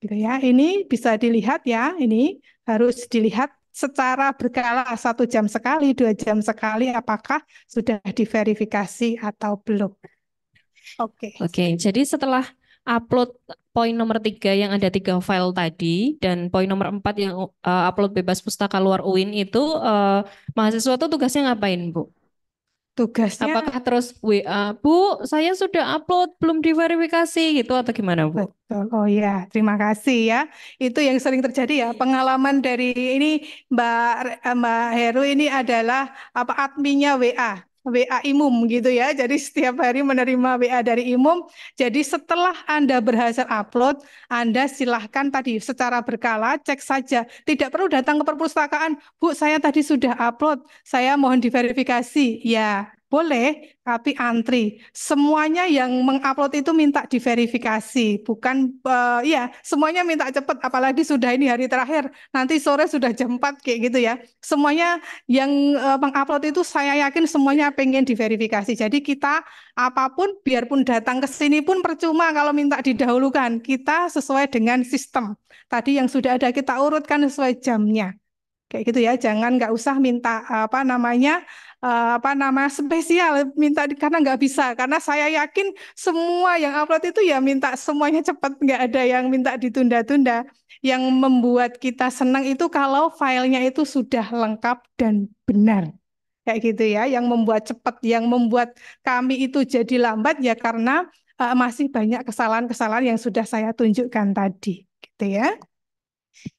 Gitu ya. Ini bisa dilihat ya, ini harus dilihat secara berkala satu jam sekali, dua jam sekali, apakah sudah diverifikasi atau belum? Oke. Okay. Oke. Okay, jadi setelah upload poin nomor tiga yang ada tiga file tadi dan poin nomor empat yang uh, upload bebas pustaka luar UIN itu uh, mahasiswa itu tugasnya ngapain, Bu? tugasnya apakah terus WA Bu saya sudah upload belum diverifikasi gitu atau gimana Bu Betul oh ya terima kasih ya itu yang sering terjadi ya pengalaman dari ini Mbak eh, Mbak Heru ini adalah apa adminnya WA WA Imum gitu ya. Jadi setiap hari menerima WA dari Imum. Jadi setelah Anda berhasil upload, Anda silahkan tadi secara berkala cek saja. Tidak perlu datang ke perpustakaan, Bu saya tadi sudah upload, saya mohon diverifikasi. Ya, boleh, tapi antri. Semuanya yang mengupload itu minta diverifikasi, bukan uh, ya, semuanya minta cepat apalagi sudah ini hari terakhir. Nanti sore sudah jam 4 kayak gitu ya. Semuanya yang uh, mengupload itu saya yakin semuanya pengen diverifikasi. Jadi kita apapun biarpun datang ke sini pun percuma kalau minta didahulukan. Kita sesuai dengan sistem. Tadi yang sudah ada kita urutkan sesuai jamnya kayak gitu ya jangan nggak usah minta apa namanya Eh, apa nama spesial minta karena nggak bisa karena saya yakin semua yang upload itu ya minta semuanya cepat nggak ada yang minta ditunda-tunda yang membuat kita senang itu kalau filenya itu sudah lengkap dan benar kayak gitu ya yang membuat cepat yang membuat kami itu jadi lambat ya karena uh, masih banyak kesalahan-kesalahan yang sudah saya tunjukkan tadi gitu ya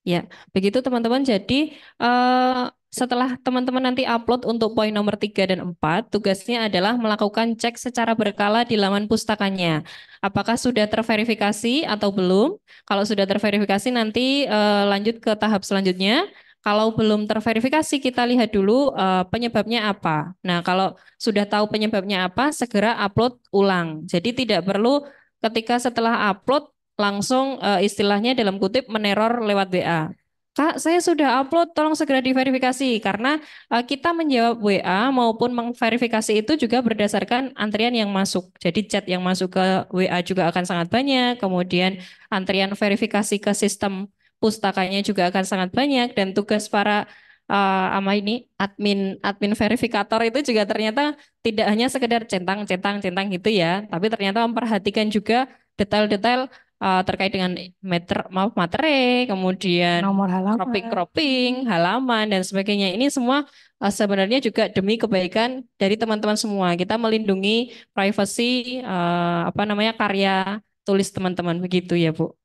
ya begitu teman-teman jadi uh setelah teman-teman nanti upload untuk poin nomor 3 dan 4, tugasnya adalah melakukan cek secara berkala di laman pustakanya. Apakah sudah terverifikasi atau belum? Kalau sudah terverifikasi nanti eh, lanjut ke tahap selanjutnya. Kalau belum terverifikasi kita lihat dulu eh, penyebabnya apa. Nah, kalau sudah tahu penyebabnya apa, segera upload ulang. Jadi tidak perlu ketika setelah upload langsung eh, istilahnya dalam kutip meneror lewat WA. Kak, saya sudah upload, tolong segera diverifikasi karena uh, kita menjawab WA maupun mengverifikasi itu juga berdasarkan antrian yang masuk. Jadi chat yang masuk ke WA juga akan sangat banyak, kemudian antrian verifikasi ke sistem pustakanya juga akan sangat banyak dan tugas para uh, eh, ama ini admin admin verifikator itu juga ternyata tidak hanya sekedar centang centang centang gitu ya, tapi ternyata memperhatikan juga detail-detail uh, terkait dengan meter maaf materai, kemudian nomor halaman, cropping cropping, halaman dan sebagainya. Ini semua uh, sebenarnya juga demi kebaikan dari teman-teman semua. Kita melindungi privasi uh, eh, apa namanya karya tulis teman-teman begitu ya, Bu.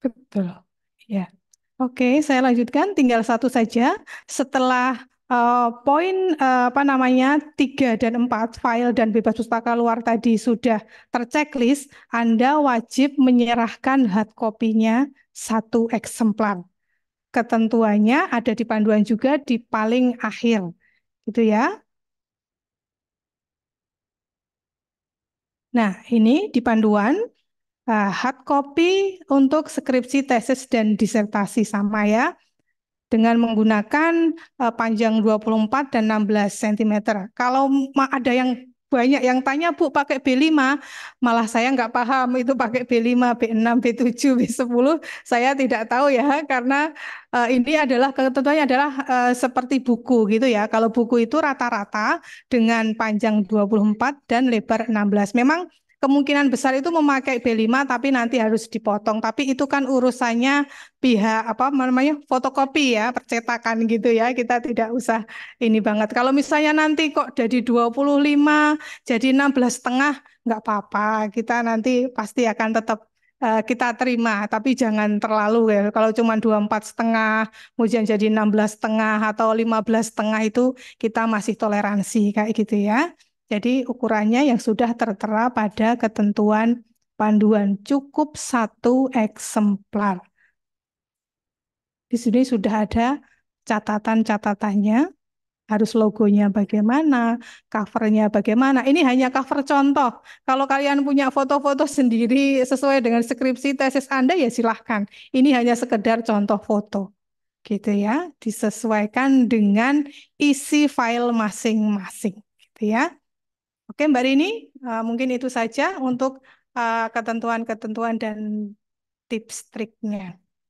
Betul. Ya. Oke, saya lanjutkan tinggal satu saja. Setelah uh, poin uh, apa namanya tiga dan empat file dan bebas pustaka luar tadi sudah terchecklist, Anda wajib menyerahkan hard copy-nya satu eksemplar. Ketentuannya ada di panduan juga di paling akhir. Gitu ya. Nah, ini di panduan uh, hard copy untuk skripsi, tesis, dan disertasi sama ya dengan menggunakan uh, panjang 24 dan 16 cm. Kalau ada yang banyak yang tanya Bu pakai B5, malah saya nggak paham itu pakai B5, B6, B7, B10, saya tidak tahu ya karena uh, ini adalah ketentuannya adalah uh, seperti buku gitu ya. Kalau buku itu rata-rata dengan panjang 24 dan lebar 16. Memang kemungkinan besar itu memakai B5 tapi nanti harus dipotong. Tapi itu kan urusannya pihak apa namanya fotokopi ya, percetakan gitu ya. Kita tidak usah ini banget. Kalau misalnya nanti kok jadi 25, jadi 16 setengah nggak apa-apa. Kita nanti pasti akan tetap eh, kita terima tapi jangan terlalu ya kalau cuma dua empat setengah kemudian jadi enam belas setengah atau lima belas setengah itu kita masih toleransi kayak gitu ya jadi ukurannya yang sudah tertera pada ketentuan panduan cukup satu eksemplar. Di sini sudah ada catatan-catatannya, harus logonya bagaimana, covernya bagaimana. Ini hanya cover contoh. Kalau kalian punya foto-foto sendiri sesuai dengan skripsi tesis Anda ya silahkan. Ini hanya sekedar contoh foto. Gitu ya, disesuaikan dengan isi file masing-masing. Gitu ya. Oke, Mbak Rini, uh, mungkin itu saja untuk eh, ketentuan-ketentuan uh, dan tips triknya.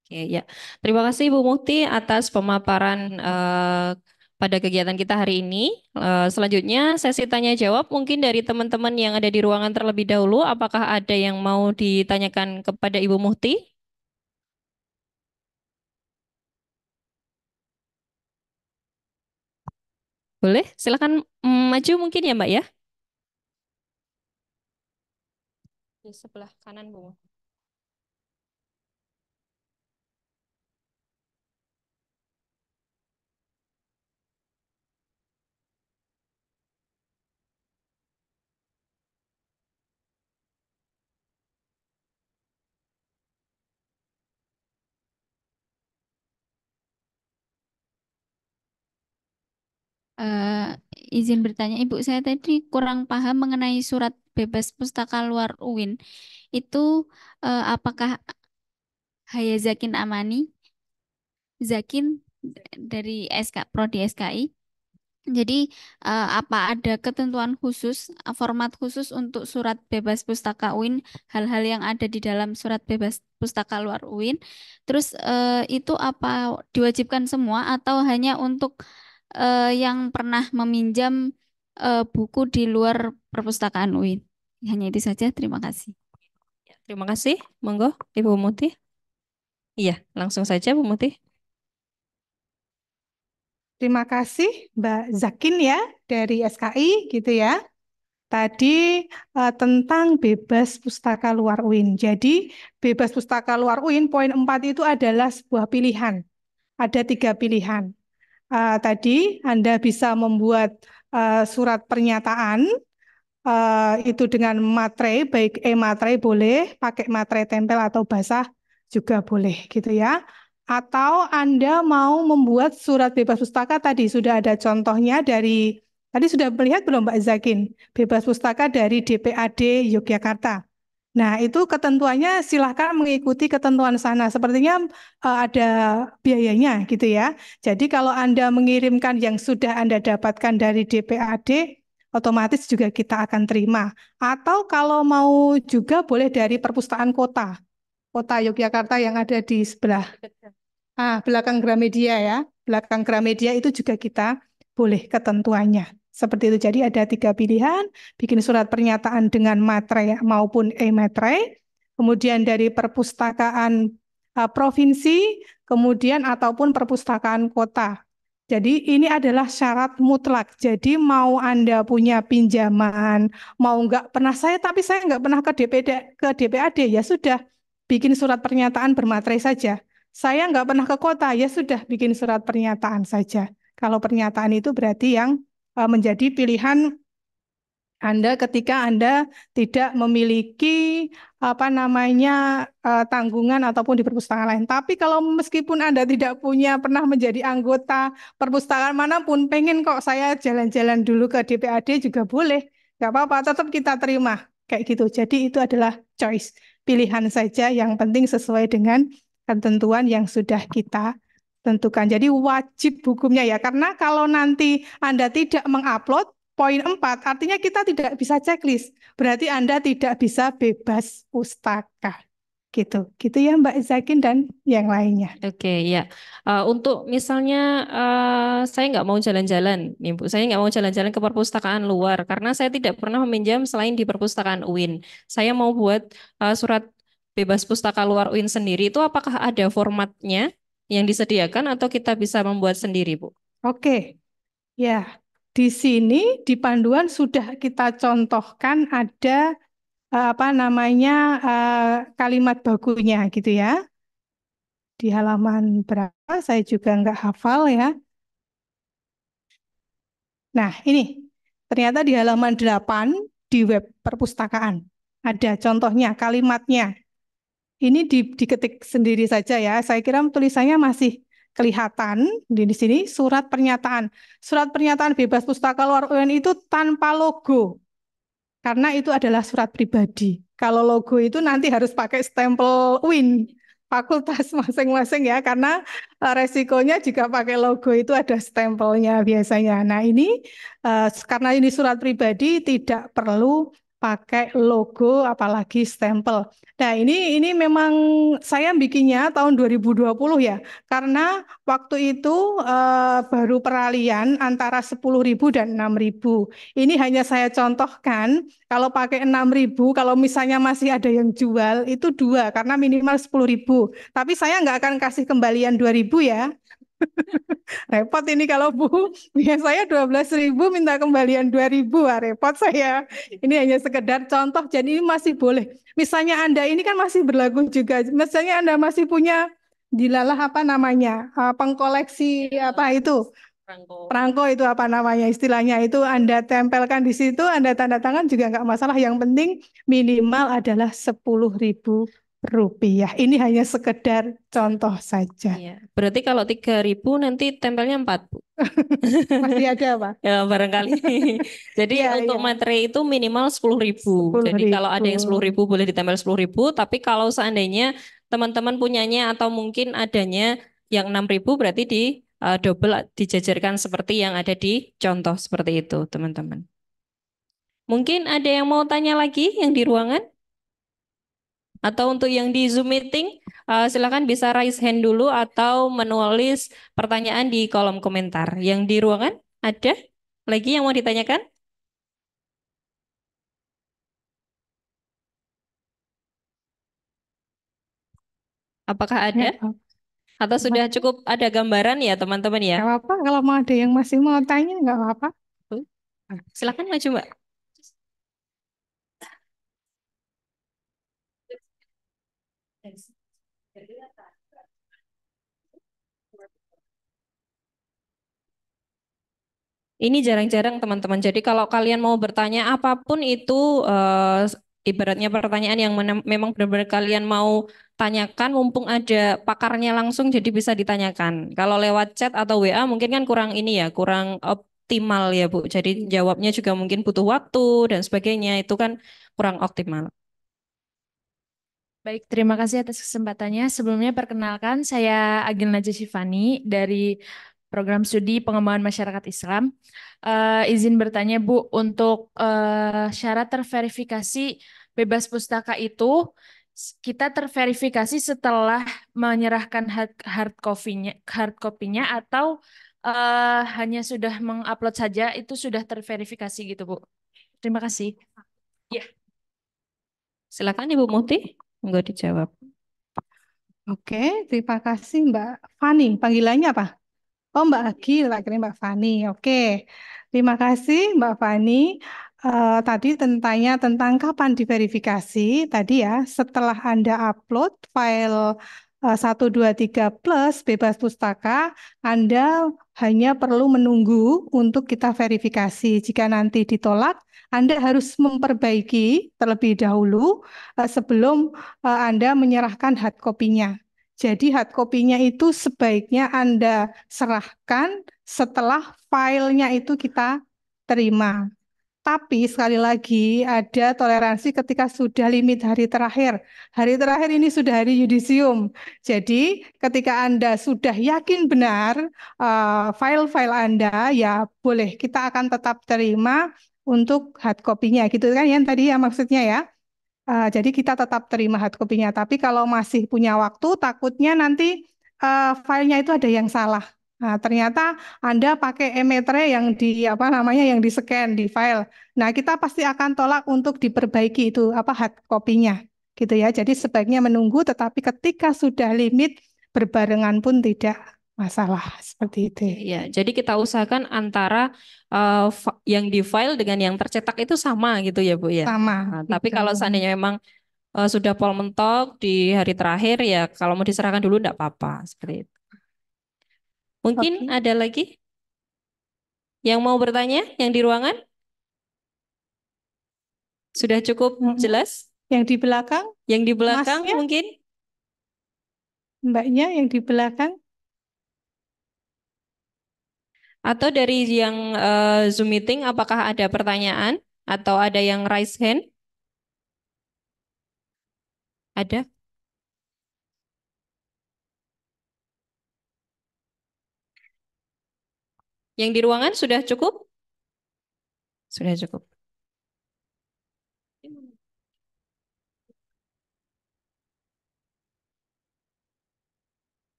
Oke, ya. Terima kasih Bu Mukti atas pemaparan uh, pada kegiatan kita hari ini. Uh, selanjutnya sesi tanya jawab mungkin dari teman-teman yang ada di ruangan terlebih dahulu, apakah ada yang mau ditanyakan kepada Ibu Mukti? Boleh, silakan mm, maju mungkin ya Mbak ya. di sebelah kanan bunga. Uh, eh, izin bertanya, Ibu saya tadi kurang paham mengenai surat bebas pustaka luar UIN. Itu eh, apakah Haya Zakin Amani? Zakin dari SK pro di SKI. Jadi eh, apa ada ketentuan khusus, format khusus untuk surat bebas pustaka UIN, hal-hal yang ada di dalam surat bebas pustaka luar UIN? Terus eh, itu apa diwajibkan semua atau hanya untuk uh, yang pernah meminjam uh, buku di luar perpustakaan UIN. Hanya itu saja, terima kasih. Ya, terima kasih, monggo Ibu Muti. Iya, langsung saja Bu Muti. Terima kasih Mbak Zakin ya dari SKI gitu ya. Tadi eh, tentang bebas pustaka luar UIN. Jadi bebas pustaka luar UIN poin empat itu adalah sebuah pilihan. Ada tiga pilihan uh, tadi Anda bisa membuat uh, surat pernyataan uh, itu dengan materai baik e-materai boleh, pakai materai tempel atau basah juga boleh gitu ya. Atau Anda mau membuat surat bebas pustaka tadi sudah ada contohnya dari Tadi sudah melihat belum Mbak Zakin? Bebas pustaka dari DPAD Yogyakarta. Nah, itu ketentuannya silahkan mengikuti ketentuan sana. Sepertinya uh, ada biayanya gitu ya. Jadi kalau Anda mengirimkan yang sudah Anda dapatkan dari DPAD, otomatis juga kita akan terima. Atau kalau mau juga boleh dari perpustakaan kota. Kota Yogyakarta yang ada di sebelah ah, belakang Gramedia ya. Belakang Gramedia itu juga kita boleh ketentuannya. Seperti itu. Jadi ada tiga pilihan, bikin surat pernyataan dengan materai maupun e-materai, kemudian dari perpustakaan uh, provinsi, kemudian ataupun perpustakaan kota. Jadi ini adalah syarat mutlak. Jadi mau Anda punya pinjaman, mau nggak pernah saya, tapi saya nggak pernah ke DPD, ke DPAD, ya sudah, bikin surat pernyataan bermaterai saja. Saya nggak pernah ke kota, ya sudah, bikin surat pernyataan saja. Kalau pernyataan itu berarti yang Eh, menjadi pilihan anda ketika Anda tidak memiliki apa namanya eh, tanggungan ataupun di perpustakaan lain. Tapi kalau meskipun Anda tidak punya pernah menjadi anggota perpustakaan manapun, pengen kok saya jalan-jalan dulu ke DPAD juga boleh. Gak apa-apa, tetap kita terima. Kayak gitu. Jadi itu adalah choice, pilihan saja yang penting sesuai dengan ketentuan yang sudah kita tentukan. Jadi wajib hukumnya ya, karena kalau nanti Anda tidak mengupload, poin 4 artinya kita tidak bisa checklist. Berarti Anda tidak bisa bebas pustaka. Gitu. Gitu ya Mbak Zakin dan yang lainnya. Oke, okay, ya. Uh, eh, untuk misalnya uh, saya nggak mau jalan-jalan, nih Bu. Saya nggak mau jalan-jalan ke perpustakaan luar karena saya tidak pernah meminjam selain di perpustakaan UIN. Saya mau buat uh, surat bebas pustaka luar UIN sendiri itu apakah ada formatnya yang disediakan atau kita bisa membuat sendiri, Bu? Oke. Ya, di sini di panduan sudah kita contohkan ada eh, apa namanya eh, kalimat bakunya gitu ya. Di halaman berapa saya juga nggak hafal ya. Nah, ini ternyata di halaman 8 di web perpustakaan ada contohnya kalimatnya ini di, diketik sendiri saja ya. Saya kira tulisannya masih kelihatan di, di sini surat pernyataan. Surat pernyataan bebas pustaka luar UN itu tanpa logo. Karena itu adalah surat pribadi. Kalau logo itu nanti harus pakai stempel UIN fakultas [laughs] masing-masing ya karena eh, resikonya jika pakai logo itu ada stempelnya biasanya. Nah ini eh, karena ini surat pribadi tidak perlu pakai logo apalagi stempel. Nah, ini ini memang saya bikinnya tahun 2020 ya. Karena waktu itu eh, baru peralihan antara 10.000 dan 6.000. Ini hanya saya contohkan kalau pakai 6.000 kalau misalnya masih ada yang jual itu dua karena minimal 10.000. Tapi saya nggak akan kasih kembalian 2.000 ya repot ini kalau Bu. Biasanya ribu minta kembalian 2.000, ah, repot saya. Ini hanya sekedar contoh, jadi ini masih boleh. Misalnya Anda ini kan masih berlaku juga. Misalnya Anda masih punya dilalah apa namanya? Eh, pengkoleksi apa itu? Perangko. Perangko itu apa namanya istilahnya itu Anda tempelkan di situ, Anda tanda tangan juga nggak masalah. Yang penting minimal adalah ribu rupiah. Ini hanya sekedar contoh saja. Iya. Berarti kalau 3000 nanti tempelnya 4, Bu. [laughs] Masih ada, apa? [laughs] ya, barangkali. [laughs] Jadi iya, untuk iya. materi itu minimal 10.000. 10 Jadi ribu. kalau ada yang 10.000 boleh ditempel 10.000, tapi kalau seandainya teman-teman punyanya atau mungkin adanya yang 6.000 berarti di uh, double dijajarkan seperti yang ada di contoh seperti itu, teman-teman. Mungkin ada yang mau tanya lagi yang di ruangan? Atau untuk yang di Zoom meeting, uh, silakan bisa raise hand dulu atau menulis pertanyaan di kolom komentar. Yang di ruangan ada lagi yang mau ditanyakan? Apakah ada? Ya, atau sudah cukup ada gambaran ya teman-teman ya? Gak apa-apa, kalau mau ada yang masih mau tanya nggak apa-apa. Silakan maju Mbak. Ini jarang-jarang teman-teman. Jadi kalau kalian mau bertanya apapun itu uh, ibaratnya pertanyaan yang memang benar-benar kalian mau tanyakan mumpung ada pakarnya langsung jadi bisa ditanyakan. Kalau lewat chat atau WA mungkin kan kurang ini ya, kurang optimal ya Bu. Jadi jawabnya juga mungkin butuh waktu dan sebagainya. Itu kan kurang optimal. Baik, terima kasih atas kesempatannya. Sebelumnya perkenalkan, saya Agil Najwa dari program studi pengembangan masyarakat Islam. Uh, izin bertanya Bu, untuk uh, syarat terverifikasi bebas pustaka itu kita terverifikasi setelah menyerahkan hard, hard copy-nya hard copy-nya atau uh, hanya sudah mengupload saja itu sudah terverifikasi gitu Bu. Terima kasih. Ya. Yeah. Silakan Ibu Muti, enggak dijawab. Oke, terima kasih Mbak Fani. Panggilannya apa? Oh, Mbak Agi, akhirnya Mbak Fani. Oke, terima kasih Mbak Fani. Uh, tadi tentanya tentang kapan diverifikasi tadi ya, setelah Anda upload file eh, 123 plus bebas pustaka, Anda hanya perlu menunggu untuk kita verifikasi. Jika nanti ditolak, Anda harus memperbaiki terlebih dahulu uh, sebelum eh, Anda menyerahkan hard copy-nya. Jadi hard copy-nya itu sebaiknya Anda serahkan setelah filenya itu kita terima. Tapi sekali lagi ada toleransi ketika sudah limit hari terakhir. Hari terakhir ini sudah hari yudisium. Jadi ketika Anda sudah yakin benar eh, file-file Anda ya boleh kita akan tetap terima untuk hard copy-nya gitu kan yang tadi ya maksudnya ya. Uh, jadi kita tetap terima hard copy-nya. Tapi kalau masih punya waktu, takutnya nanti uh, filenya itu ada yang salah. Nah, ternyata Anda pakai emetre yang di apa namanya yang di scan di file. Nah, kita pasti akan tolak untuk diperbaiki itu apa hard copy-nya gitu ya. Jadi sebaiknya menunggu tetapi ketika sudah limit berbarengan pun tidak masalah seperti itu. Ya, jadi kita usahakan antara uh, yang di file dengan yang tercetak itu sama gitu ya, Bu ya. Sama. Nah, gitu. Tapi kalau seandainya memang uh, sudah pol mentok di hari terakhir ya kalau mau diserahkan dulu enggak apa-apa seperti itu. Mungkin okay. ada lagi yang mau bertanya yang di ruangan? Sudah cukup jelas? Yang di belakang? Yang di belakang Masnya? mungkin? Mbaknya yang di belakang? Atau dari yang uh, Zoom meeting, apakah ada pertanyaan atau ada yang raise hand? Ada? Yang di ruangan sudah cukup? Sudah cukup.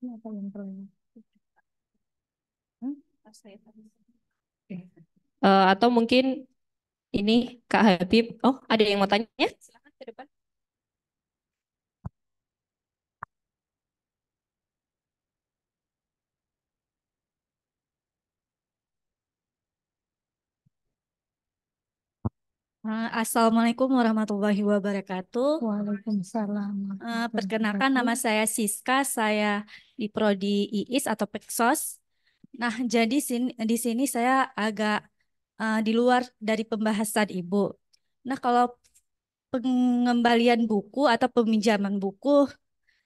Ini iya, apa yang terlewat? Hmm? Uh, atau mungkin ini Kak Habib. Oh, ada yang mau tanya? Silahkan ke depan. Eh, Assalamualaikum warahmatullahi wabarakatuh. Waalaikumsalam. Eh, perkenalkan nama saya Siska, saya di prodi IIS atau Peksos. Nah, jadi sini, di sini saya agak uh, di luar dari pembahasan Ibu. Nah, kalau pengembalian buku atau peminjaman buku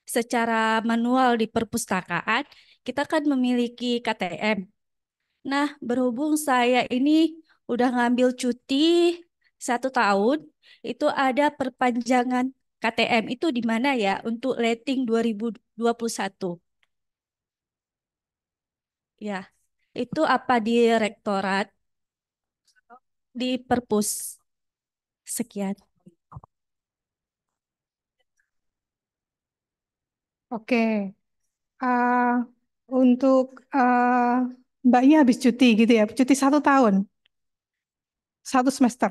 secara manual di perpustakaan, kita kan memiliki KTM. Nah, berhubung saya ini udah ngambil cuti satu tahun itu ada perpanjangan KTM itu di mana ya untuk rating 2021. Ya, itu apa di rektorat di perpus. Sekian. Oke. Uh, untuk uh, mbaknya habis cuti gitu ya, cuti satu tahun, satu semester.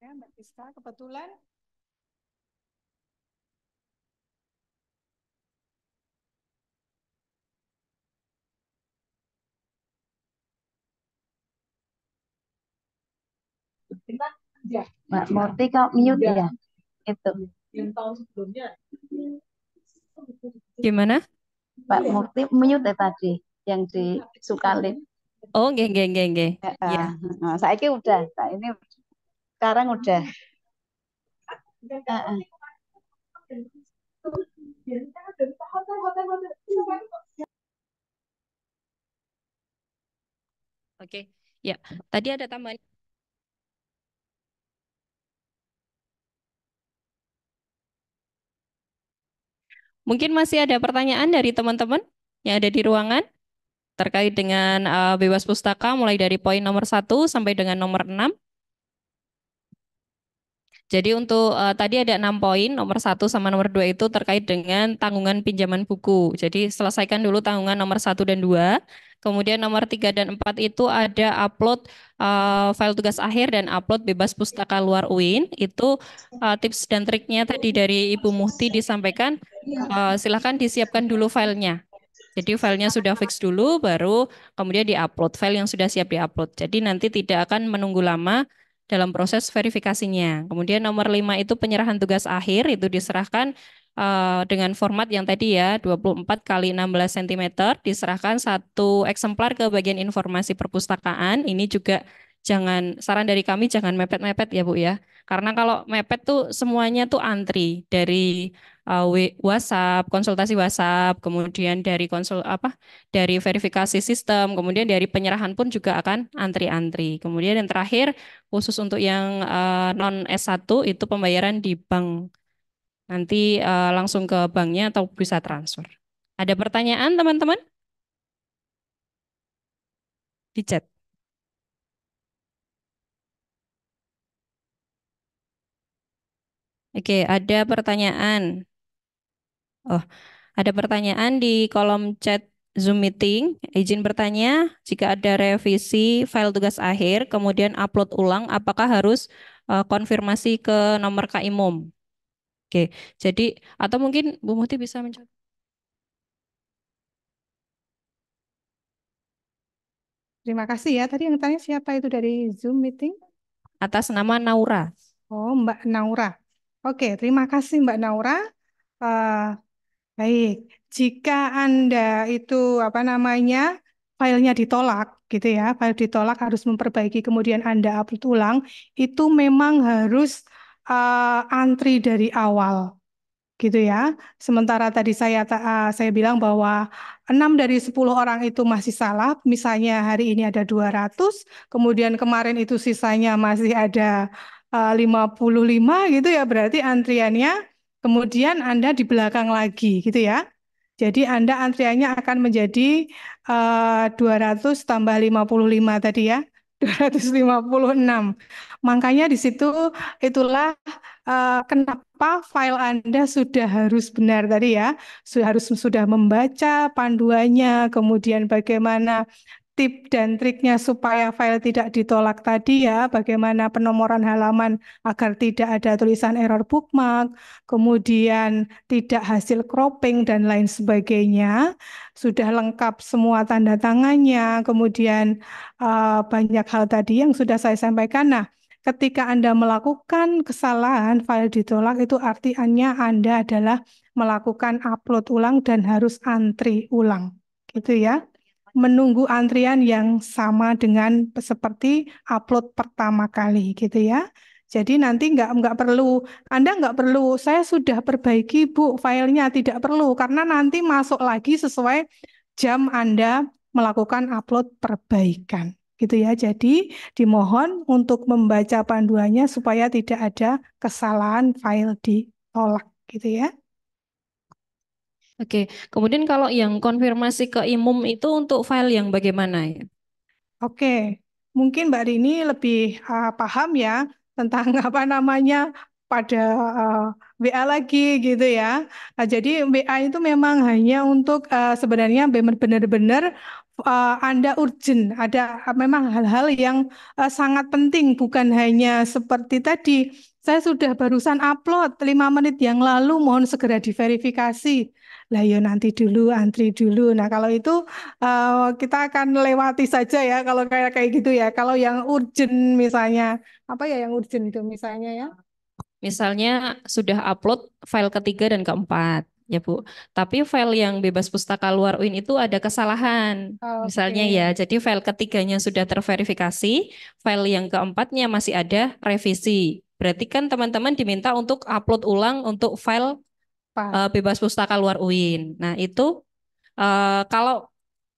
Ya, Mbak Tiska, kebetulan Ya, Mbak Murti kok mute ya. Itu. Yang tahun sebelumnya. Gimana? Mbak Murti mute ya tadi yang di Sukalin Oh, geng geng geng nggih. Ya. Nah, saya kira udah, saya ini sekarang udah. Oke, okay. ya. Tadi ada tambahan. Mungkin masih ada pertanyaan dari teman-teman yang ada di ruangan terkait dengan uh, bebas pustaka mulai dari poin nomor satu sampai dengan nomor enam. Jadi untuk uh, tadi ada enam poin, nomor satu sama nomor dua itu terkait dengan tanggungan pinjaman buku. Jadi selesaikan dulu tanggungan nomor satu dan dua. Kemudian nomor tiga dan empat itu ada upload uh, file tugas akhir dan upload bebas pustaka luar UIN. Itu uh, tips dan triknya tadi dari Ibu Muhti disampaikan. Uh, silahkan disiapkan dulu filenya. Jadi filenya sudah fix dulu, baru kemudian diupload file yang sudah siap diupload. Jadi nanti tidak akan menunggu lama dalam proses verifikasinya. Kemudian nomor lima itu penyerahan tugas akhir itu diserahkan uh, dengan format yang tadi ya 24 kali 16 cm diserahkan satu eksemplar ke bagian informasi perpustakaan. Ini juga jangan saran dari kami jangan mepet-mepet ya Bu ya. Karena kalau mepet tuh semuanya tuh antri dari uh, WhatsApp, konsultasi WhatsApp, kemudian dari konsul apa? dari verifikasi sistem, kemudian dari penyerahan pun juga akan antri-antri. Kemudian yang terakhir khusus untuk yang uh, non S1 itu pembayaran di bank. Nanti uh, langsung ke banknya atau bisa transfer. Ada pertanyaan teman-teman? Di chat. Oke, ada pertanyaan. Oh, ada pertanyaan di kolom chat Zoom meeting. Izin bertanya, jika ada revisi file tugas akhir, kemudian upload ulang, apakah harus uh, konfirmasi ke nomor KIMUM? Oke, jadi atau mungkin Bu Muti bisa mencoba. Terima kasih ya. Tadi yang tanya siapa itu dari Zoom meeting? Atas nama Naura. Oh, Mbak Naura. Oke, terima kasih Mbak Naura. Uh, baik, jika Anda itu apa namanya filenya ditolak, gitu ya, file ditolak harus memperbaiki, kemudian Anda upload ulang, itu memang harus uh, antri dari awal, gitu ya. Sementara tadi saya uh, saya bilang bahwa 6 dari 10 orang itu masih salah, misalnya hari ini ada 200, kemudian kemarin itu sisanya masih ada Eh, puluh 55 gitu ya berarti antriannya kemudian Anda di belakang lagi gitu ya. Jadi Anda antriannya akan menjadi uh, eh, 200 tambah 55 tadi ya. 256. [laughs] Makanya di situ itulah uh, kenapa file Anda sudah harus benar tadi ya, sudah harus sudah membaca panduannya, kemudian bagaimana tip dan triknya supaya file tidak ditolak tadi ya, bagaimana penomoran halaman agar tidak ada tulisan error bookmark, kemudian tidak hasil cropping dan lain sebagainya. Sudah lengkap semua tanda tangannya, kemudian uh, banyak hal tadi yang sudah saya sampaikan. Nah, ketika Anda melakukan kesalahan file ditolak itu artinya Anda adalah melakukan upload ulang dan harus antri ulang. Gitu ya menunggu antrian yang sama dengan seperti upload pertama kali gitu ya. Jadi nanti nggak nggak perlu, Anda nggak perlu, saya sudah perbaiki bu filenya tidak perlu karena nanti masuk lagi sesuai jam Anda melakukan upload perbaikan gitu ya. Jadi dimohon untuk membaca panduannya supaya tidak ada kesalahan file ditolak gitu ya. Oke, kemudian kalau yang konfirmasi ke imum itu untuk file yang bagaimana ya? Oke, mungkin Mbak Rini lebih uh, paham ya tentang [laughs] apa namanya pada uh, eh, WA lagi gitu ya. Nah, jadi WA itu memang hanya untuk uh, sebenarnya benar-benar uh, Anda urgent, ada memang hal-hal yang uh, sangat penting bukan hanya seperti tadi saya sudah barusan upload 5 menit yang lalu mohon segera diverifikasi lah ya nanti dulu antri dulu. Nah, kalau itu uh, kita akan lewati saja ya kalau kayak kayak gitu ya. Kalau yang urgent misalnya, apa ya yang urgent itu misalnya ya? Misalnya sudah upload file ketiga dan keempat ya Bu. Tapi file yang bebas pustaka luar UIN itu ada kesalahan. okay. Misalnya ya, jadi file ketiganya sudah terverifikasi, file yang keempatnya masih ada revisi. Berarti kan teman-teman diminta untuk upload ulang untuk file uh, bebas pustaka luar UIN. Nah itu uh, kalau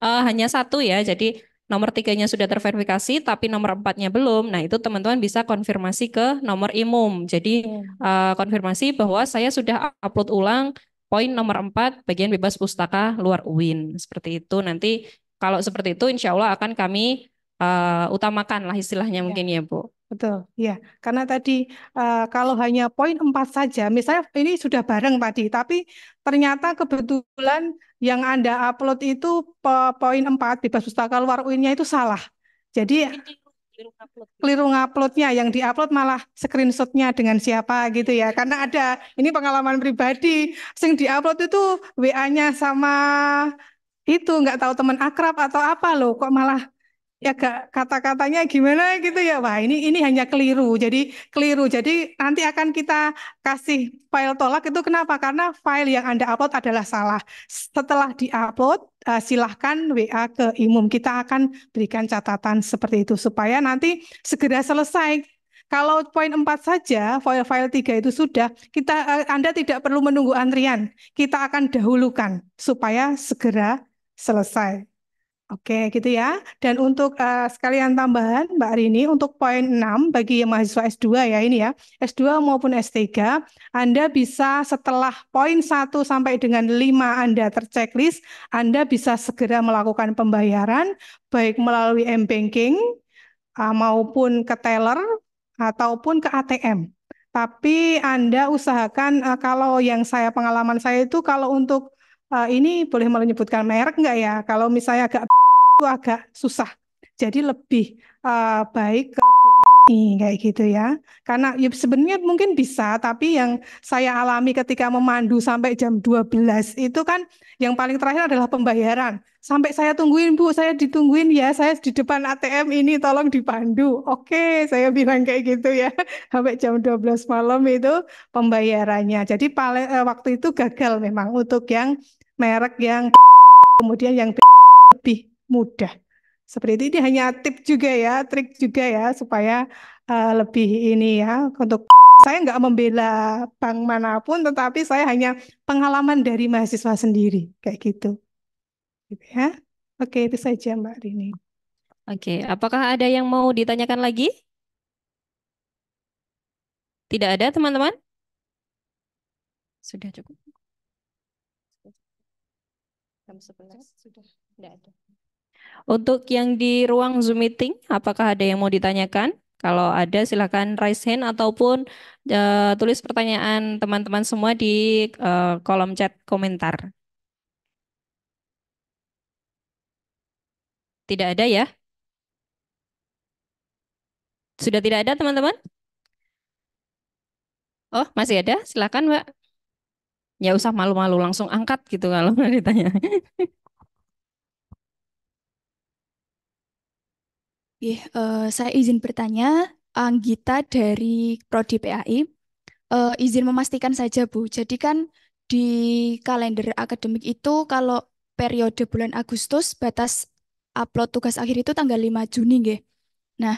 uh, hanya satu ya, jadi nomor tiganya sudah terverifikasi tapi nomor empatnya belum. Nah itu teman-teman bisa konfirmasi ke nomor imum. Jadi uh, konfirmasi bahwa saya sudah upload ulang poin nomor empat bagian bebas pustaka luar UIN. Seperti itu nanti kalau seperti itu insya Allah akan kami uh, eh, utamakan lah istilahnya ya. mungkin ya Bu. Betul, ya. Karena tadi uh, kalau hanya poin empat saja, misalnya ini sudah bareng tadi, tapi ternyata kebetulan yang Anda upload itu poin empat bebas pustaka luar UIN-nya itu salah. Jadi keliru nguploadnya yang diupload malah screenshotnya dengan siapa gitu ya karena ada ini pengalaman pribadi sing diupload itu wa-nya sama itu nggak tahu teman akrab atau apa loh kok malah ya gak kata-katanya gimana gitu ya wah ini ini hanya keliru jadi keliru jadi nanti akan kita kasih file tolak itu kenapa karena file yang anda upload adalah salah setelah diupload uh, silahkan WA ke imum kita akan berikan catatan seperti itu supaya nanti segera selesai kalau poin 4 saja, file-file 3 itu sudah, kita eh, Anda tidak perlu menunggu antrian. Kita akan dahulukan supaya segera selesai. Oke, gitu ya. Dan untuk uh, sekalian tambahan, Mbak Rini, untuk poin 6 bagi yang mahasiswa S2 ya ini ya, S2 maupun S3, Anda bisa setelah poin 1 sampai dengan 5 Anda terceklis, Anda bisa segera melakukan pembayaran, baik melalui M-Banking, uh, eh, maupun ke teller, ataupun ke ATM. Tapi Anda usahakan uh, kalau yang saya pengalaman saya itu kalau untuk uh, ini boleh menyebutkan merek nggak ya? Kalau misalnya agak itu agak susah. Jadi lebih uh, baik ke BNI kayak gitu ya. Karena ya sebenarnya mungkin bisa, tapi yang saya alami ketika memandu sampai jam 12 itu kan yang paling terakhir adalah pembayaran. Sampai saya tungguin Bu, saya ditungguin ya, saya di depan ATM ini tolong dipandu. Oke, saya bilang kayak gitu ya. [laughs] Sampai jam 12 malam itu pembayarannya. Jadi paling, eh, waktu itu gagal memang untuk yang merek yang kemudian yang lebih mudah. Seperti itu ini hanya tip juga ya, trik juga ya supaya uh, lebih ini ya untuk [laughs] saya nggak membela bank manapun, tetapi saya hanya pengalaman dari mahasiswa sendiri kayak gitu, gitu ya. Oke itu saja Mbak Rini. Oke, apakah ada yang mau ditanyakan lagi? Tidak ada teman-teman? Sudah cukup. Jam 11 sudah. Tidak ada. Untuk yang di ruang Zoom meeting, apakah ada yang mau ditanyakan? Kalau ada, silakan raise hand ataupun uh, tulis pertanyaan teman-teman semua di uh, kolom chat komentar. Tidak ada ya? Sudah tidak ada teman-teman? Oh, masih ada? Silakan, Mbak. Ya usah malu-malu langsung angkat gitu kalau [laughs] ditanya. Oke, uh, eh, saya izin bertanya, Anggita dari Prodi PAI. uh, eh, izin memastikan saja, Bu. Jadi kan di kalender akademik itu kalau periode bulan Agustus batas upload tugas akhir itu tanggal 5 Juni, nggih. Nah,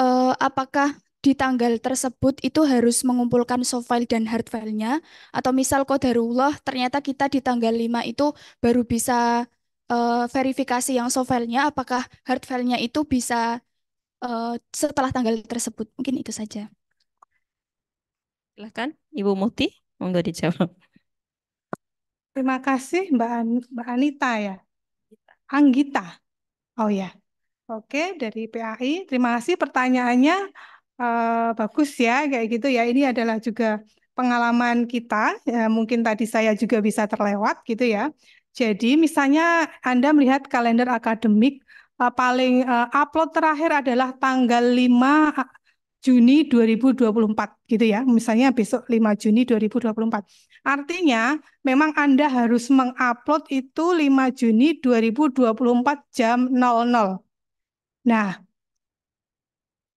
uh, apakah di tanggal tersebut itu harus mengumpulkan soft file dan hard filenya atau misal kodarullah ternyata kita di tanggal 5 itu baru bisa uh, verifikasi yang soft file-nya, apakah hard file-nya itu bisa uh, setelah tanggal tersebut. Mungkin itu saja. Silahkan, Ibu Muti, monggo dijawab. Terima kasih Mbak, An Mbak Anita ya. Anggita. Oh ya. Oke, dari PAI. Terima kasih pertanyaannya. Uh, bagus ya, kayak gitu ya. Ini adalah juga pengalaman kita. Ya, mungkin tadi saya juga bisa terlewat gitu ya. Jadi misalnya Anda melihat kalender akademik uh, paling uh, upload terakhir adalah tanggal 5 eh, Juni 2024 gitu ya. Misalnya besok 5 Juni 2024. Artinya memang Anda harus mengupload itu 5 Juni 2024 jam 00. Nah,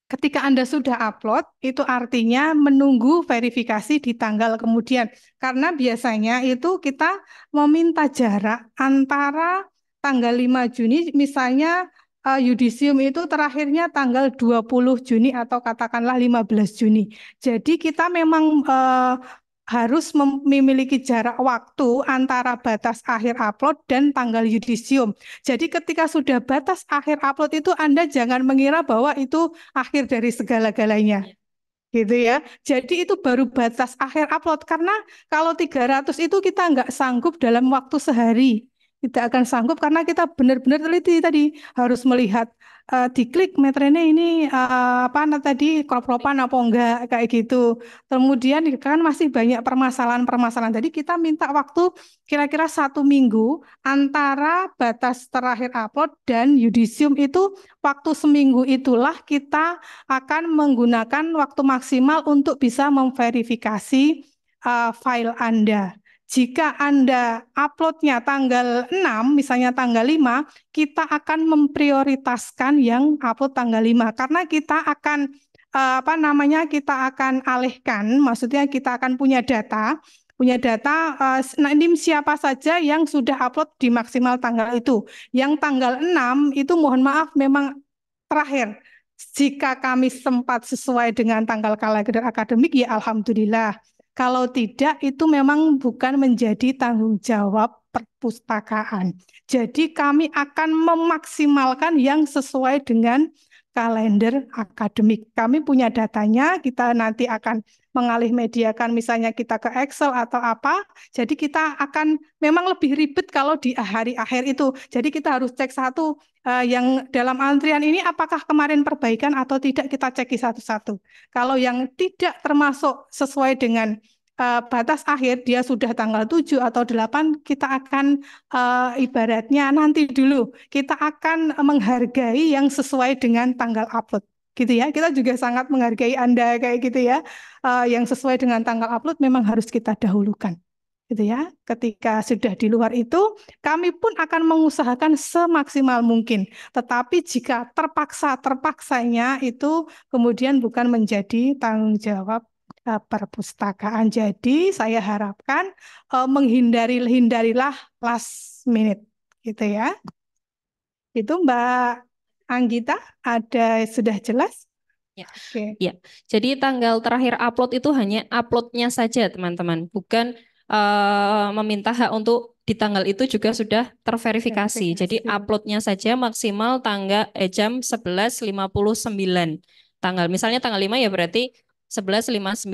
Ketika Anda sudah upload, itu artinya menunggu verifikasi di tanggal kemudian. Karena biasanya itu kita meminta jarak antara tanggal 5 Juni, misalnya uh, yudisium itu terakhirnya tanggal 20 Juni atau katakanlah 15 Juni. Jadi kita memang uh, harus memiliki jarak waktu antara batas akhir upload dan tanggal yudisium. Jadi ketika sudah batas akhir upload itu Anda jangan mengira bahwa itu akhir dari segala-galanya. Iya. Gitu ya. Jadi itu baru batas akhir upload karena kalau 300 itu kita nggak sanggup dalam waktu sehari. kita akan sanggup karena kita benar-benar teliti tadi harus melihat uh, diklik meternya ini uh, apa tadi crop-cropan apa enggak kayak gitu. Kemudian kan masih banyak permasalahan-permasalahan. Jadi kita minta waktu kira-kira satu minggu antara batas terakhir upload dan yudisium itu waktu seminggu itulah kita akan menggunakan waktu maksimal untuk bisa memverifikasi uh, file Anda jika Anda uploadnya tanggal 6, misalnya tanggal 5, kita akan memprioritaskan yang upload tanggal 5 karena kita akan eh, apa namanya kita akan alihkan, maksudnya kita akan punya data, punya data eh, nah ini siapa saja yang sudah upload di maksimal tanggal itu. Yang tanggal 6 itu mohon maaf memang terakhir jika kami sempat sesuai dengan tanggal kalender akademik ya alhamdulillah. Kalau tidak, itu memang bukan menjadi tanggung jawab perpustakaan. Jadi kami akan memaksimalkan yang sesuai dengan kalender akademik. Kami punya datanya, kita nanti akan mengalih mediakan misalnya kita ke Excel atau apa. Jadi kita akan memang lebih ribet kalau di hari akhir itu. Jadi kita harus cek satu uh, yang dalam antrian ini apakah kemarin perbaikan atau tidak kita cek satu-satu. Kalau yang tidak termasuk sesuai dengan uh, batas akhir dia sudah tanggal 7 atau 8 kita akan uh, ibaratnya nanti dulu kita akan menghargai yang sesuai dengan tanggal upload gitu ya. Kita juga sangat menghargai Anda kayak gitu ya. Uh, yang sesuai dengan tanggal upload memang harus kita dahulukan. Gitu ya. Ketika sudah di luar itu, kami pun akan mengusahakan semaksimal mungkin. Tetapi jika terpaksa terpaksanya itu kemudian bukan menjadi tanggung jawab perpustakaan. Jadi saya harapkan uh, menghindari hindarilah last minute gitu ya. Itu Mbak Anggita ada sudah jelas? Ya. Okay. ya, jadi tanggal terakhir upload itu hanya uploadnya saja teman-teman, bukan uh, meminta hak untuk di tanggal itu juga sudah terverifikasi. Jadi uploadnya saja maksimal tanggal eh, jam 11.59 tanggal. Misalnya tanggal 5 ya berarti 1159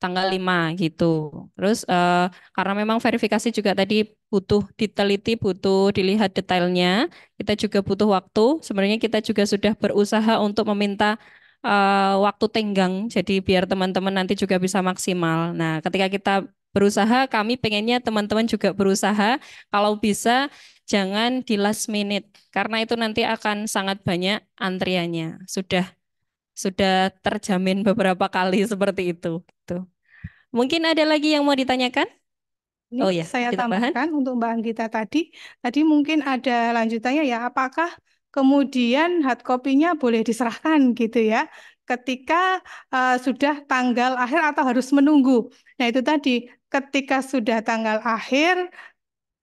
tanggal 5 gitu. Terus uh, karena memang verifikasi juga tadi butuh diteliti, butuh dilihat detailnya, kita juga butuh waktu. Sebenarnya kita juga sudah berusaha untuk meminta uh, waktu tenggang jadi biar teman-teman nanti juga bisa maksimal. Nah, ketika kita berusaha kami pengennya teman-teman juga berusaha kalau bisa jangan di last minute karena itu nanti akan sangat banyak antriannya. Sudah sudah terjamin beberapa kali [laughs] seperti itu. tuh. Gitu. Mungkin ada lagi yang mau ditanyakan? Ini oh ya, saya tambahkan bahan. untuk Mbak Anggita tadi. Tadi mungkin ada lanjutannya ya, apakah kemudian hard copy-nya boleh diserahkan gitu ya ketika uh, sudah tanggal akhir atau harus menunggu. Nah, itu tadi ketika sudah tanggal akhir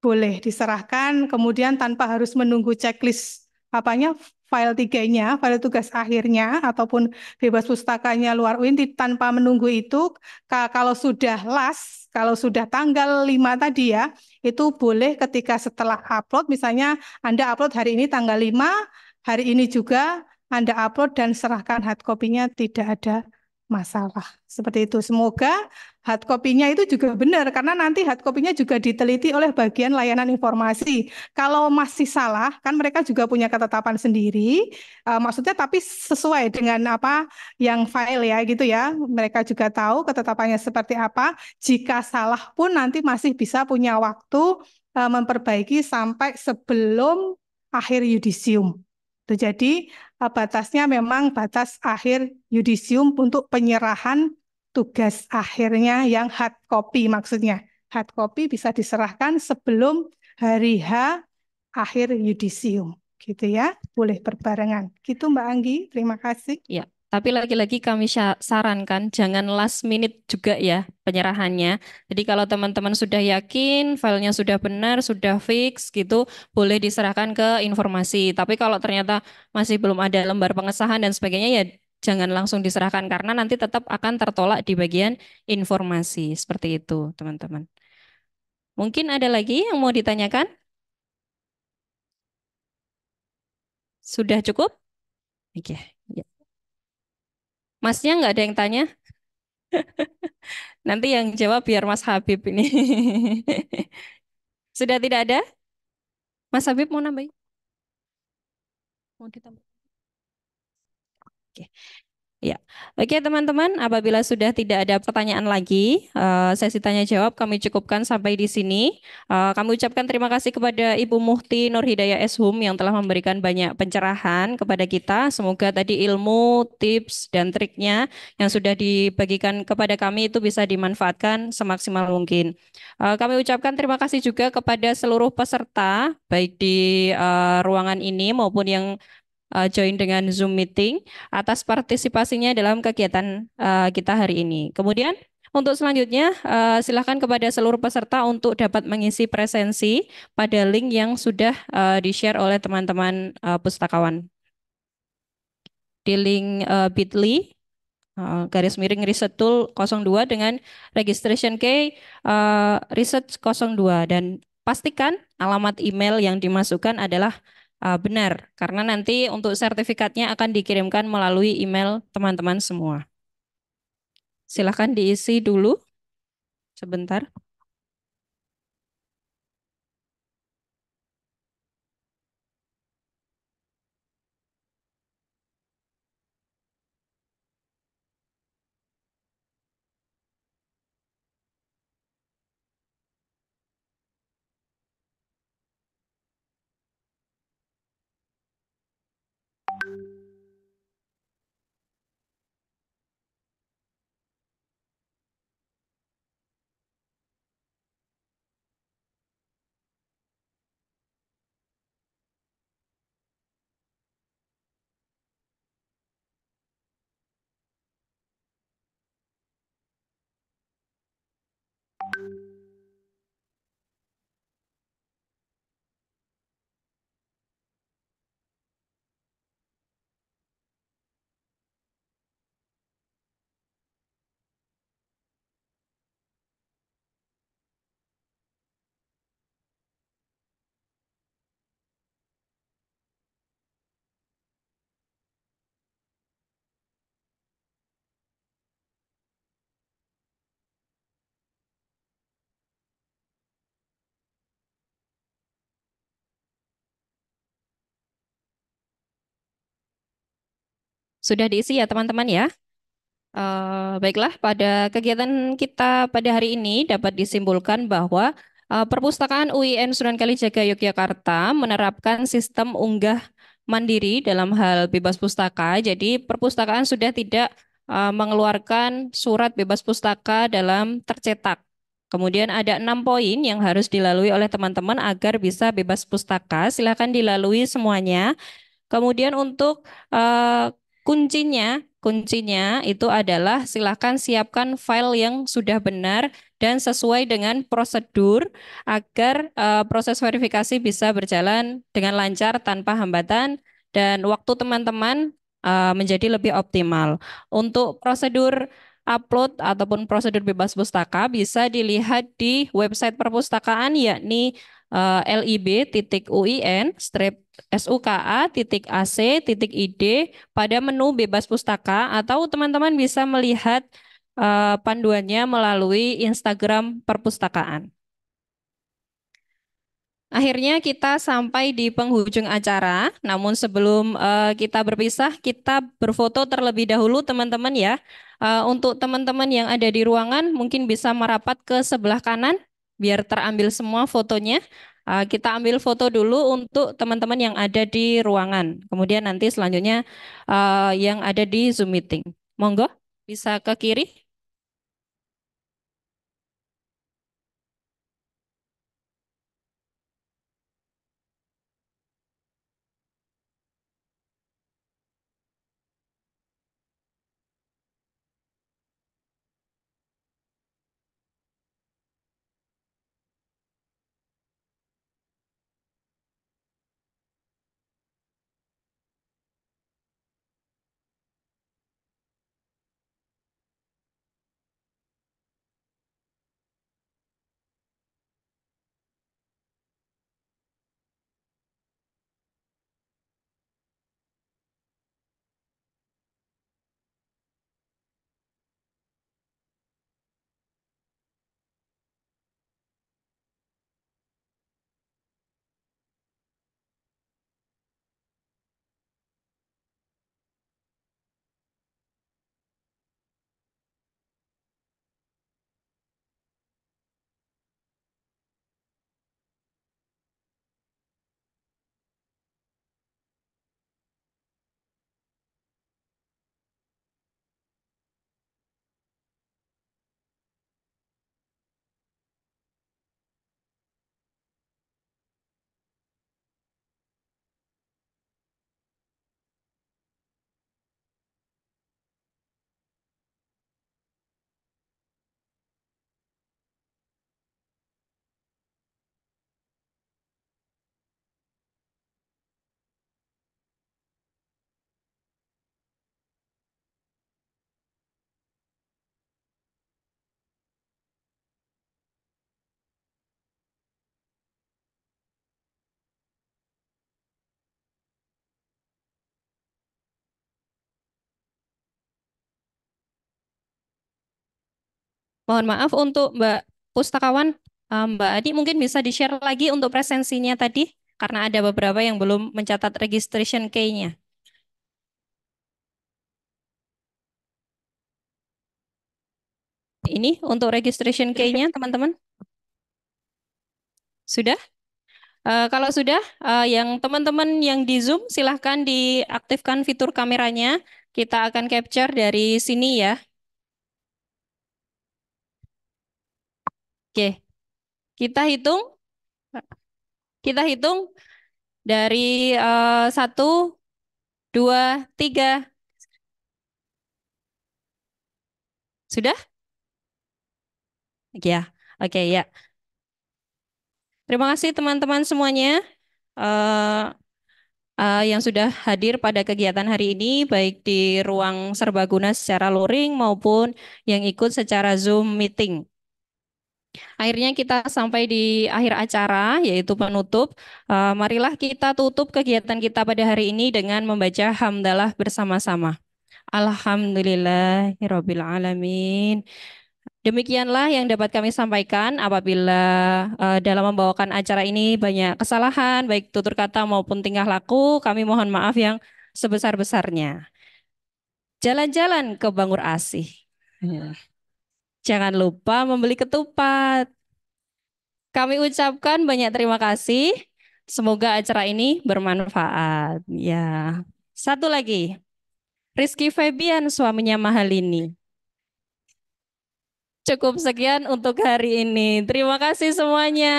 boleh diserahkan kemudian tanpa harus menunggu checklist apanya file tiganya, file tugas akhirnya ataupun bebas pustakanya luar UIN tanpa menunggu itu kalau sudah last, kalau sudah tanggal 5 tadi ya, itu boleh ketika setelah upload misalnya Anda upload hari ini tanggal 5, hari ini juga Anda upload dan serahkan hard copy-nya tidak ada masalah. Seperti itu. Semoga hard copy-nya itu juga benar karena nanti hard copy-nya juga diteliti oleh bagian layanan informasi. Kalau masih salah kan mereka juga punya ketetapan sendiri. Uh, maksudnya tapi sesuai dengan apa yang file ya gitu ya. Mereka juga tahu ketetapannya seperti apa. Jika salah pun nanti masih bisa punya waktu uh, memperbaiki sampai sebelum akhir yudisium. Jadi batasnya memang batas akhir yudisium untuk penyerahan tugas akhirnya yang hard copy maksudnya. Hard copy bisa diserahkan sebelum hari H akhir yudisium gitu ya. Boleh berbarengan. Gitu Mbak Anggi, terima kasih. Ya, tapi lagi-lagi kami sarankan jangan last minute juga ya penyerahannya. Jadi kalau teman-teman sudah yakin filenya sudah benar, sudah fix gitu, boleh diserahkan ke informasi. Tapi kalau ternyata masih belum ada lembar pengesahan dan sebagainya ya jangan langsung diserahkan karena nanti tetap akan tertolak di bagian informasi. Seperti itu, teman-teman. Mungkin ada lagi yang mau ditanyakan? Sudah cukup? Oke. Okay. Masnya nggak ada yang tanya? [laughs] Nanti yang jawab biar Mas Habib ini. [laughs] Sudah tidak ada? Mas Habib mau nambahin? Mau ditambah? Oke. Ya, oke teman-teman, apabila sudah tidak ada pertanyaan lagi, uh, sesi tanya jawab kami cukupkan sampai di sini. Eh, kami ucapkan terima kasih kepada Ibu Muhti Nur Hidayah Eshum yang telah memberikan banyak pencerahan kepada kita. Semoga tadi ilmu, tips dan triknya yang sudah dibagikan kepada kami itu bisa dimanfaatkan semaksimal mungkin. Eh, kami ucapkan terima kasih juga kepada seluruh peserta baik di ruangan ini maupun yang uh, join dengan Zoom meeting atas partisipasinya dalam kegiatan uh, kita hari ini. Kemudian untuk selanjutnya, uh, silakan kepada seluruh peserta untuk dapat mengisi presensi pada link yang sudah uh, di-share oleh teman-teman uh, pustakawan. Di link uh, bit.ly, uh, garis miring riset tool 02 dengan registration key uh, research 02. Dan pastikan alamat email yang dimasukkan adalah uh, benar, karena nanti untuk sertifikatnya akan dikirimkan melalui email teman-teman semua. Silahkan diisi dulu sebentar. Sudah diisi ya teman-teman ya. Uh, baiklah, pada kegiatan kita pada hari ini dapat disimpulkan bahwa uh, Perpustakaan UIN Sunan Kalijaga Yogyakarta menerapkan sistem unggah mandiri dalam hal bebas pustaka. Jadi perpustakaan sudah tidak uh, mengeluarkan surat bebas pustaka dalam tercetak. Kemudian ada enam poin yang harus dilalui oleh teman-teman agar bisa bebas pustaka. Silahkan dilalui semuanya. Kemudian untuk uh, Kuncinya, kuncinya itu adalah silakan siapkan file yang sudah benar dan sesuai dengan prosedur agar uh, proses verifikasi bisa berjalan dengan lancar tanpa hambatan dan waktu teman-teman uh, menjadi lebih optimal. Untuk prosedur upload ataupun prosedur bebas pustaka bisa dilihat di website perpustakaan yakni Eh, lib.uin strip suka.ac.id pada menu bebas pustaka atau teman-teman bisa melihat eh, panduannya melalui Instagram perpustakaan. Akhirnya kita sampai di penghujung acara. Namun sebelum uh, kita berpisah, kita berfoto terlebih dahulu teman-teman ya. Uh, untuk teman-teman yang ada di ruangan mungkin bisa merapat ke sebelah kanan biar terambil semua fotonya. Eh, kita ambil foto dulu untuk teman-teman yang ada di ruangan. Kemudian nanti selanjutnya eh, yang ada di Zoom meeting. Monggo bisa ke kiri. Mohon maaf untuk Mbak Pustakawan, ehm, Mbak Adi mungkin bisa di-share lagi untuk presensinya tadi karena ada beberapa yang belum mencatat registration key-nya. Ini untuk registration key-nya, teman-teman. Sudah? Uh, kalau sudah, uh, yang teman-teman yang di Zoom silahkan diaktifkan fitur kameranya. Kita akan capture dari sini ya. Oke, kita hitung. Kita hitung dari uh, satu, tiga, tiga. Sudah? Iya. Oke ya, oke ya. Terima kasih teman-teman semuanya uh, uh, yang sudah hadir pada kegiatan hari ini, baik di ruang serbaguna secara luring maupun yang ikut secara Zoom meeting. Akhirnya kita sampai di akhir acara, yaitu penutup. Uh, marilah kita tutup kegiatan kita pada hari ini dengan membaca hamdalah bersama-sama. Alhamdulillahirrabbilalamin. Demikianlah yang dapat kami sampaikan apabila uh, dalam membawakan acara ini banyak kesalahan, baik tutur kata maupun tingkah laku, kami mohon maaf yang sebesar-besarnya. Jalan-jalan ke Bangur Asih. Yeah. Jangan lupa membeli ketupat. Kami ucapkan banyak terima kasih. Semoga acara ini bermanfaat. Ya. Satu lagi. Rizky Febian suaminya Mahalini. Cukup sekian untuk hari ini. Terima kasih semuanya.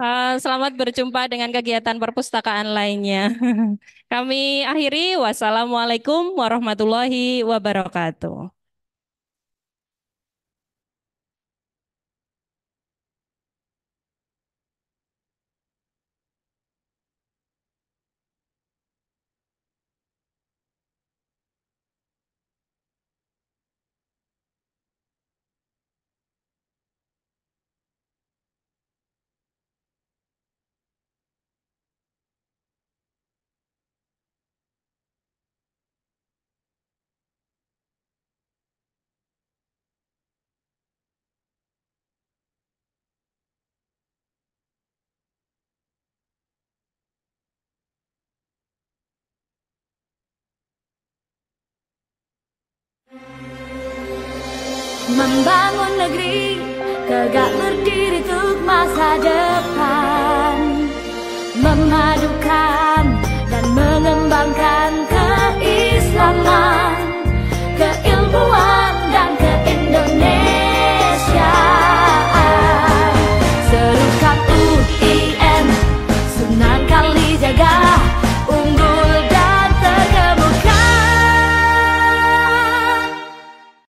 Eh, selamat berjumpa dengan kegiatan perpustakaan lainnya. [laughs] Kami akhiri. Wassalamualaikum warahmatullahi wabarakatuh. membangun negeri kegak